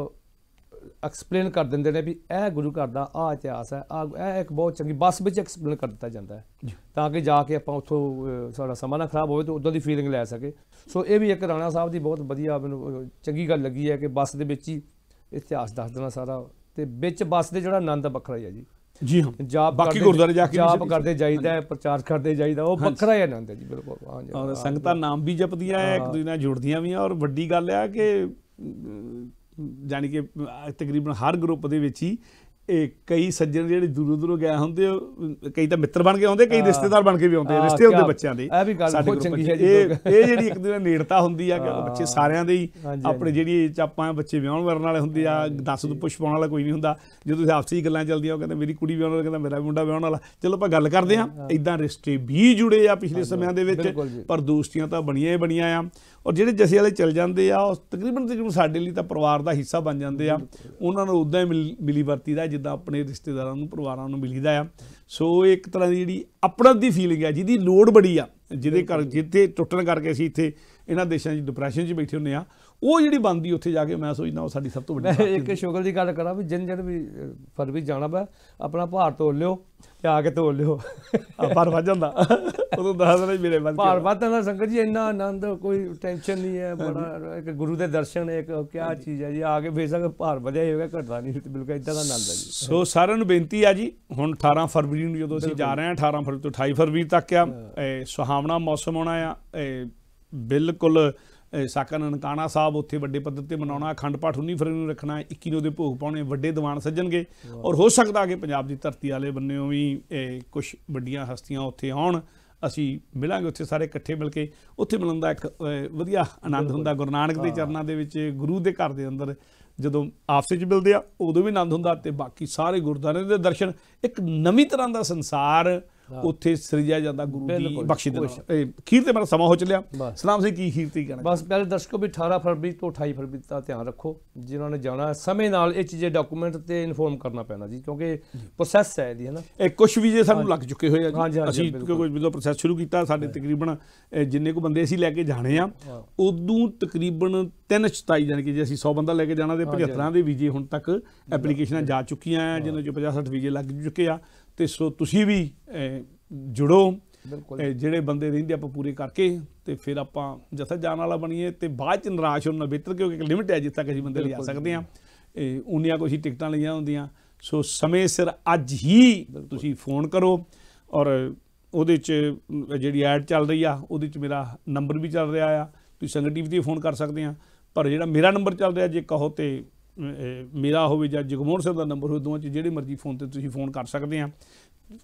ਐਕਸਪਲੇਨ ਕਰ ਦਿੰਦੇ ਨੇ ਵੀ ਇਹ ਗੁਰੂ ਘਰ ਦਾ ਆ ਇਤਿਹਾਸ ਹੈ ਆ ਇਹ ਇੱਕ ਬਹੁਤ ਚੰਗੀ ਬੱਸ ਵਿੱਚ ਐਕਸਪਲੇਨ ਕਰ ਦਿੱਤਾ ਜਾਂਦਾ ਹੈ ਤਾਂ ਕਿ ਜਾ ਕੇ ਆਪਾਂ ਉੱਥੋਂ ਸਾਡਾ ਸਮਾਂ ਨਾ ਖਰਾਬ ਹੋਵੇ ਤੇ ਉਦੋਂ ਦੀ ਫੀਲਿੰਗ ਲੈ ਸਕੇ ਸੋ ਇਹ ਵੀ ਇੱਕ ਰਾਣਾ ਸਾਹਿਬ ਦੀ ਬਹੁਤ ਵਧੀਆ ਮੈਨੂੰ ਚੰਗੀ ਗੱਲ ਲੱਗੀ ਹੈ ਕਿ ਬੱਸ ਦੇ ਵਿੱਚ ਹੀ ਇਤਿਹਾਸ ਦੱਸ ਦੇਣਾ ਸਾਰਾ ਤੇ ਵਿੱਚ ਬੱਸ ਦੇ ਜਿਹੜਾ ਆਨੰਦ ਵੱਖਰਾ ਹੀ ਹੈ ਜੀ ਜੀ ਹਾਂ ਜਾਪ ਬਾਕੀ ਗੁਰਦੁਆਰੇ ਜਾ ਕੇ ਜਾਪ ਕਰਦੇ ਜਾਈਦਾ ਪ੍ਰਚਾਰ ਕਰਦੇ ਜਾਈਦਾ ਉਹ ਵੱਖਰਾ ਹੀ ਆਨੰਦ ਹੈ ਜੀ ਬਿਲਕੁਲ ਹਾਂ ਜੀ ਸੰਗਤਾਂ ਨਾਮ ਵੀ ਜਪਦੀਆਂ ਆ ਇੱਕ ਦੂਜੇ ਨਾਲ ਜੁੜਦੀਆਂ ਵੀ ਆ ਔਰ ਵੱਡੀ ਗੱਲ ਆ ਕਿ ਜਾਨੀ ਕਿ ਤਕਰੀਬਨ ਹਰ ਗਰੁੱਪ ਦੇ ਵਿੱਚ ਹੀ ਇਹ ਕਈ ਸੱਜਣ ਜਿਹੜੇ ਦੂਰੋਂ ਦੂਰੋਂ ਗਏ ਹੁੰਦੇ ਕਈ ਤਾਂ ਮਿੱਤਰ ਬਣ ਕੇ ਆਉਂਦੇ ਕਈ ਰਿਸ਼ਤੇਦਾਰ ਬਣ ਕੇ ਵੀ ਆਉਂਦੇ ਰਿਸ਼ਤੇ ਹੁੰਦੇ ਬੱਚਿਆਂ ਦੇ ਸਾਡੇ ਕੋਲ ਚੰਗੀ ਹੈ ਜੀ ਇਹ ਜਿਹੜੀ ਇੱਕ ਦਿਨ ਨੇੜਤਾ ਹੁੰਦੀ ਆ ਕਿ ਬੱਚੇ ਸਾਰਿਆਂ ਦੇ ਹੀ ਆਪਣੇ ਜਿਹੜੀ ਚਾਪਾਂ ਬੱਚੇ ਵਿਆਹਣ ਵਰਨ ਵਾਲੇ ਹੁੰਦੇ ਆ ਦਸ ਤੋਂ ਪੁੱਛ ਪਾਉਣ ਵਾਲਾ ਕੋਈ ਨਹੀਂ ਹੁੰਦਾ ਜਦੋਂ ਆਪਸੀ ਗੱਲਾਂ ਚੱਲਦੀਆਂ ਉਹ ਕਹਿੰਦਾ ਮੇਰੀ ਕੁੜੀ ਵਿਆਹਣ ਵਾਲਾ ਕਹਿੰਦਾ ਮੇਰਾ ਮੁੰਡਾ ਵਿਆਹਣ ਵਾਲਾ ਚਲੋ ਆਪਾਂ ਗੱਲ ਕਰਦੇ ਆ ਇਦਾਂ ਰਿਸ਼ਤੇ ਵੀ ਜੁੜੇ ਆ ਪਿਛਲੇ ਸਮਿਆਂ ਦੇ ਵਿੱਚ ਪਰ ਦੋਸਤੀਆਂ ਤਾਂ ਬਣੀਆਂ ਹੀ ਬਣੀਆਂ ਆ ਔਰ ਜਿਹੜੇ ਜਸੀ ਵਾਲੇ ਚਲ ਜਾਂਦੇ ਆ ਉਹ ਤਕਰੀਬਨ ਤਕਰੀਬਨ ਸਾਡੇ ਲਈ ਤਾਂ ਪਰਿਵਾਰ ਦਾ ਹਿੱਸਾ ਬਣ ਜਾਂਦੇ ਆ ਉਹਨਾਂ ਨੂੰ ਉਦਾਂ ਹੀ ਮਿਲੀ ਵਰਤੀਦਾ ਜਿੱਦਾਂ ਆਪਣੇ ਰਿਸ਼ਤੇਦਾਰਾਂ ਨੂੰ ਪਰਿਵਾਰਾਂ ਨੂੰ ਮਿਲੀਦਾ ਆ ਸੋ ਇੱਕ ਤਰ੍ਹਾਂ ਦੀ ਜਿਹੜੀ ਆਪਣਤ ਦੀ ਫੀਲਿੰਗ ਆ ਜਿਹਦੀ ਲੋੜ ਬੜੀ ਆ ਜਿਹਦੇ ਕਰ ਜਿੱਥੇ ਟੁੱਟਣ ਕਰਕੇ ਅਸੀਂ ਇੱਥੇ ਇਹਨਾਂ ਦੇਸ਼ਾਂ 'ਚ ਡਿਪਰੈਸ਼ਨ 'ਚ ਬੈਠੇ ਹੁੰਨੇ ਆ ਉਹ ਜਿਹੜੀ ਬੰਦੀ ਉੱਥੇ ਜਾ ਕੇ ਮੈਂ ਸੋਚਦਾ ਉਹ ਸਾਡੀ ਸਭ ਤੋਂ ਵੱਡੀ ਮੈਂ ਇੱਕ ਸ਼ੁਗਲ ਦੀ ਗੱਲ ਕਰਾਂ ਵੀ ਜਿੰਨ ਜਿੰਨ ਵੀ ਵੀ ਜਾਣਾ ਬਾ ਆਪਣਾ ਭਾਰ ਤੋਲ ਲਿਓ ਤੇ ਆ ਕੇ ਤੋਲ ਲਿਓ ਭਾਰ ਵੱਜ ਜਾਂਦਾ ਉਦੋਂ ਦੱਸ ਦੇਣਾ ਮੇਰੇ ਮਨ ਭਾਰ ਵੱਧਣ ਨਾ ਸੰਗਤ ਜੀ ਇੰਨਾ ਆਨੰਦ ਕੋਈ ਟੈਨਸ਼ਨ ਨਹੀਂ ਹੈ ਬੜਾ ਇੱਕ ਗੁਰੂ ਦੇ ਦਰਸ਼ਨ ਇੱਕ ਕਿਆ ਚੀਜ਼ ਹੈ ਜੀ ਆ ਕੇ ਬੇਸ਼ੱਕ ਭਾਰ ਵਧਿਆ ਹੋਗਾ ਘਟਦਾ ਨਹੀਂ ਤੇ ਬਿਲਕੁਲ ਇਦਾਂ ਦਾ ਆਨੰਦ ਹੈ ਜੀ ਸੋ ਸਾਰਿਆਂ ਨੂੰ ਬੇਨਤੀ ਆ ਜੀ ਹੁਣ 18 ਫਰਵਰੀ ਨੂੰ ਜਦੋਂ ਅਸੀਂ ਜਾ ਰਹੇ ਹਾਂ 18 ਫਰਵਰੀ ਤੋਂ 28 ਫਰਵਰੀ ਤੱਕ ਆ ਸੁਹਾਵਣਾ ਮੌਸਮ ਆਉਣਾ ਆ ਬਿਲਕੁਲ ਸਾਕਾ ਨਨਕਾਣਾ ਸਾਹਿਬ ਉੱਥੇ ਵੱਡੇ ਪੱਧਰ ਤੇ ਮਨਾਉਣਾ ਅਖੰਡ ਪਾਠ 19 ਫਰਵਰੀ ਨੂੰ ਰੱਖਣਾ 21 ਨੂੰ ਦੇ ਭੋਗ ਪਾਉਣੇ ਵੱਡੇ ਦੀਵਾਨ ਸੱਜਣਗੇ ਔਰ ਹੋ ਸਕਦਾ ਕਿ ਪੰਜਾਬ ਦੀ ਧਰਤੀ ਵਾਲੇ ਬੰਨਿਓ ਵੀ ਕੁਝ ਵੱਡੀਆਂ ਹਸਤੀਆਂ ਉੱਥੇ ਆਉਣ ਅਸੀਂ ਮਿਲਾਂਗੇ ਉੱਥੇ ਸਾਰੇ ਇਕੱਠੇ ਮਿਲ ਕੇ ਉੱਥੇ ਮਿਲਣ ਦਾ ਇੱਕ ਵਧੀਆ ਆਨੰਦ ਹੁੰਦਾ ਗੁਰੂ ਨਾਨਕ ਦੇ ਚਰਨਾਂ ਦੇ ਵਿੱਚ ਗੁਰੂ ਦੇ ਘਰ ਦੇ ਅੰਦਰ ਜਦੋਂ ਆਪਸੇ ਵਿੱਚ ਮਿਲਦੇ ਆ ਉਦੋਂ ਵੀ ਆਨੰਦ ਹੁੰਦਾ ਤੇ ਬਾਕੀ ਸਾਰੇ ਗੁਰਦਾਰੇ ਦੇ ਦਰਸ਼ਨ ਇੱਕ ਨਵੀਂ ਤਰ੍ਹਾਂ ਦਾ ਸੰਸਾਰ ਉੱਥੇ ਸਿਰਜਿਆ ਜਾਂਦਾ ਗੁਰੂ ਦੀ ਬਖਸ਼ਿਸ਼ ਦੇ ਨਾਲ ਖੀਰ ਤੇ ਮੇਰਾ ਸਮਾਂ ਹੋ ਚੱਲਿਆ ਸਲਾਮ ਸੇ ਕੀ ਖੀਰ ਤੇ ਕਹਿਣਾ ਬਸ ਪਹਿਲੇ ਦਰਸ਼ਕੋ ਵੀ 18 ਫਰਵਰੀ ਤੋਂ 28 ਫਰਵਰੀ ਦਾ ਧਿਆਨ ਰੱਖੋ ਜਿਨ੍ਹਾਂ ਨੇ ਜਾਣਾ ਸਮੇਂ ਨਾਲ ਇਹ ਚੀਜ਼ੇ ਡਾਕੂਮੈਂਟ ਤੇ ਇਨਫੋਰਮ ਕਰਨਾ ਪੈਣਾ ਜੀ ਕਿਉਂਕਿ ਪ੍ਰੋਸੈਸ ਹੈ ਇਹਦੀ ਹੈ ਨਾ ਇਹ ਕੁਝ ਵੀ ਜੇ ਸਾਨੂੰ ਲੱਗ ਚੁੱਕੇ ਹੋਏ ਆ ਜੀ ਅਸੀਂ ਕਿਉਂਕਿ ਜਦੋਂ ਪ੍ਰੋਸੈਸ ਸ਼ੁਰੂ ਕੀਤਾ ਸਾਡੇ ਤਕਰੀਬਨ ਜਿੰਨੇ ਕੁ ਬੰਦੇ ਅਸੀਂ ਲੈ ਕੇ ਜਾਣੇ ਆ ਉਦੋਂ ਤਕਰੀਬਨ 327 ਜਾਨੀ ਕਿ ਜੇ ਅਸੀਂ 100 ਬੰਦਾ ਲੈ ਕੇ ਜਾਣਾ ਤੇ 75 ਦੇ ਵੀਜ਼ੇ ਹੁਣ ਤੱਕ ਐਪਲੀਕੇਸ਼ਨਾਂ ਜਾ ਚੁੱਕੀਆਂ ਆ ਜਿਨ੍ਹਾਂ ਚੋਂ 50 60 ਵੀਜ਼ੇ ਲੱਗ ਚੁੱਕੇ ਆ ਤੇ ਸੋ ਤੁਸੀਂ ਵੀ ਜੁੜੋ ਜਿਹੜੇ ਬੰਦੇ ਰਹਿੰਦੇ ਆਪਾਂ ਪੂਰੇ ਕਰਕੇ ਤੇ ਫਿਰ ਆਪਾਂ ਜਥਾ ਜਾਣ ਵਾਲਾ ਬਣੀਏ ਤੇ ਬਾਅਦ ਚ ਨਿਰਾਸ਼ ਹੋਣਾ ਬਿਹਤਰ ਕਿਉਂਕਿ ਇੱਕ ਲਿਮਿਟ ਹੈ ਜਿੱਥੇ ਤੱਕ ਅਸੀਂ ਬੰਦੇ ਲਿਆ ਸਕਦੇ ਆ ਇਹ ਉਨੀਆਂ ਕੋਈ ਟਿਕਟਾਂ ਲਈਆਂ ਹੁੰਦੀਆਂ ਸੋ ਸਮੇਂ ਸਿਰ ਅੱਜ ਹੀ ਤੁਸੀਂ ਫੋਨ ਕਰੋ ਔਰ ਉਹਦੇ ਚ ਜਿਹੜੀ ਐਡ ਚੱਲ ਰਹੀ ਆ ਉਹਦੇ ਚ ਮੇਰਾ ਨੰਬਰ ਵੀ ਚੱਲ ਰਿਹਾ ਆ ਤੁਸੀਂ ਸੰਗਤ ਟੀਵੀ ਤੇ ਫੋਨ ਕਰ ਸਕਦੇ ਆ ਪਰ ਜਿਹੜਾ ਮੇਰਾ ਨੰਬਰ ਚੱਲ ਰਿਹਾ ਜੇ ਕਹੋ ਤੇ ਮੇਰਾ ਹੋਵੇ ਜਾਂ ਜਗਮੋਹਨ ਸਿੰਘ ਦਾ ਨੰਬਰ ਹੋਵੇ ਦੋਵਾਂ ਚ ਜਿਹੜੇ ਮਰਜ਼ੀ ਫੋਨ ਤੇ ਤੁਸੀਂ ਫੋਨ ਕਰ ਸਕਦੇ ਆ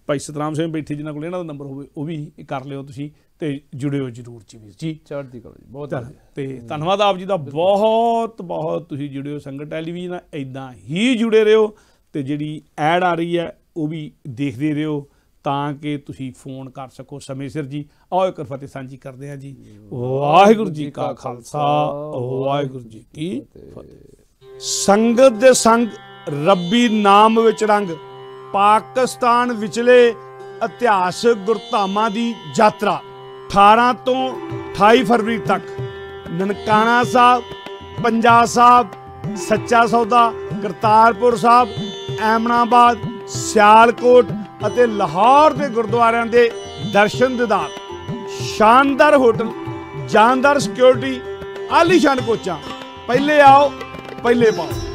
ਭਾਈ ਸਤਰਾਮ ਸਿੰਘ ਬੈਠੇ ਜਿਨ੍ਹਾਂ ਕੋਲ ਇਹਨਾਂ ਦਾ ਨੰਬਰ ਹੋਵੇ ਉਹ ਵੀ ਕਰ ਲਿਓ ਤੁਸੀਂ ਤੇ ਜੁੜਿਓ ਜਰੂਰ ਜੀ ਵੀਰ ਜੀ ਚੜ੍ਹਦੀ ਕਲਾ ਜੀ ਬਹੁਤ ਤੇ ਧੰਨਵਾਦ ਆਪ ਜੀ ਦਾ ਬਹੁਤ ਬਹੁਤ ਤੁਸੀਂ ਜੁੜਿਓ ਸੰਗਤ ਟੈਲੀਵਿਜ਼ਨ ਐਦਾਂ ਹੀ ਜੁੜੇ ਰਹੋ ਤੇ ਜਿਹੜੀ ਐਡ ਆ ਰਹੀ ਹੈ ਉਹ ਵੀ ਦੇਖਦੇ ਰਹੋ ਤਾਂ ਕਿ ਤੁਸੀਂ ਫੋਨ ਕਰ ਸਕੋ ਸਮੇਂ ਸਿਰ ਜੀ ਆਓ ਇੱਕ ਫਤਿਹ ਸਾਂਝੀ ਕਰਦੇ ਆ ਜੀ ਵਾਹਿਗੁਰੂ ਜੀ ਕਾ ਖਾਲਸਾ ਵਾਹਿਗੁਰੂ ਜੀ ਕੀ ਫਤਿਹ ਸੰਗਤ ਦੇ ਸੰਗ ਰੱਬੀ ਨਾਮ ਵਿੱਚ ਰੰਗ ਪਾਕਿਸਤਾਨ ਵਿਚਲੇ ਇਤਿਹਾਸਕ ਗੁਰਧਾਮਾਂ ਦੀ ਯਾਤਰਾ 18 ਤੋਂ 28 ਫਰਵਰੀ ਤੱਕ ਨਨਕਾਣਾ ਸਾਹਿਬ ਪੰਜਾ ਸਾਹਿਬ ਸੱਚਾ ਸੌਦਾ ਕਰਤਾਰਪੁਰ ਸਾਹਿਬ ਐਮਨਾਬਾਦ ਸਿਆਲਕੋਟ ਅਤੇ ਲਾਹੌਰ ਦੇ ਗੁਰਦੁਆਰਿਆਂ ਦੇ ਦਰਸ਼ਨ ਦਿਦਾਰ ਸ਼ਾਨਦਾਰ ਹੋਟਲ ਜਾਨਦਾਰ ਸਿਕਿਉਰਿਟੀ ਆਲੀਸ਼ਾਨ ਕੋਚਾਂ ਪਹਿਲੇ ਆਓ ਪਹਿਲੇ ਪਾਉ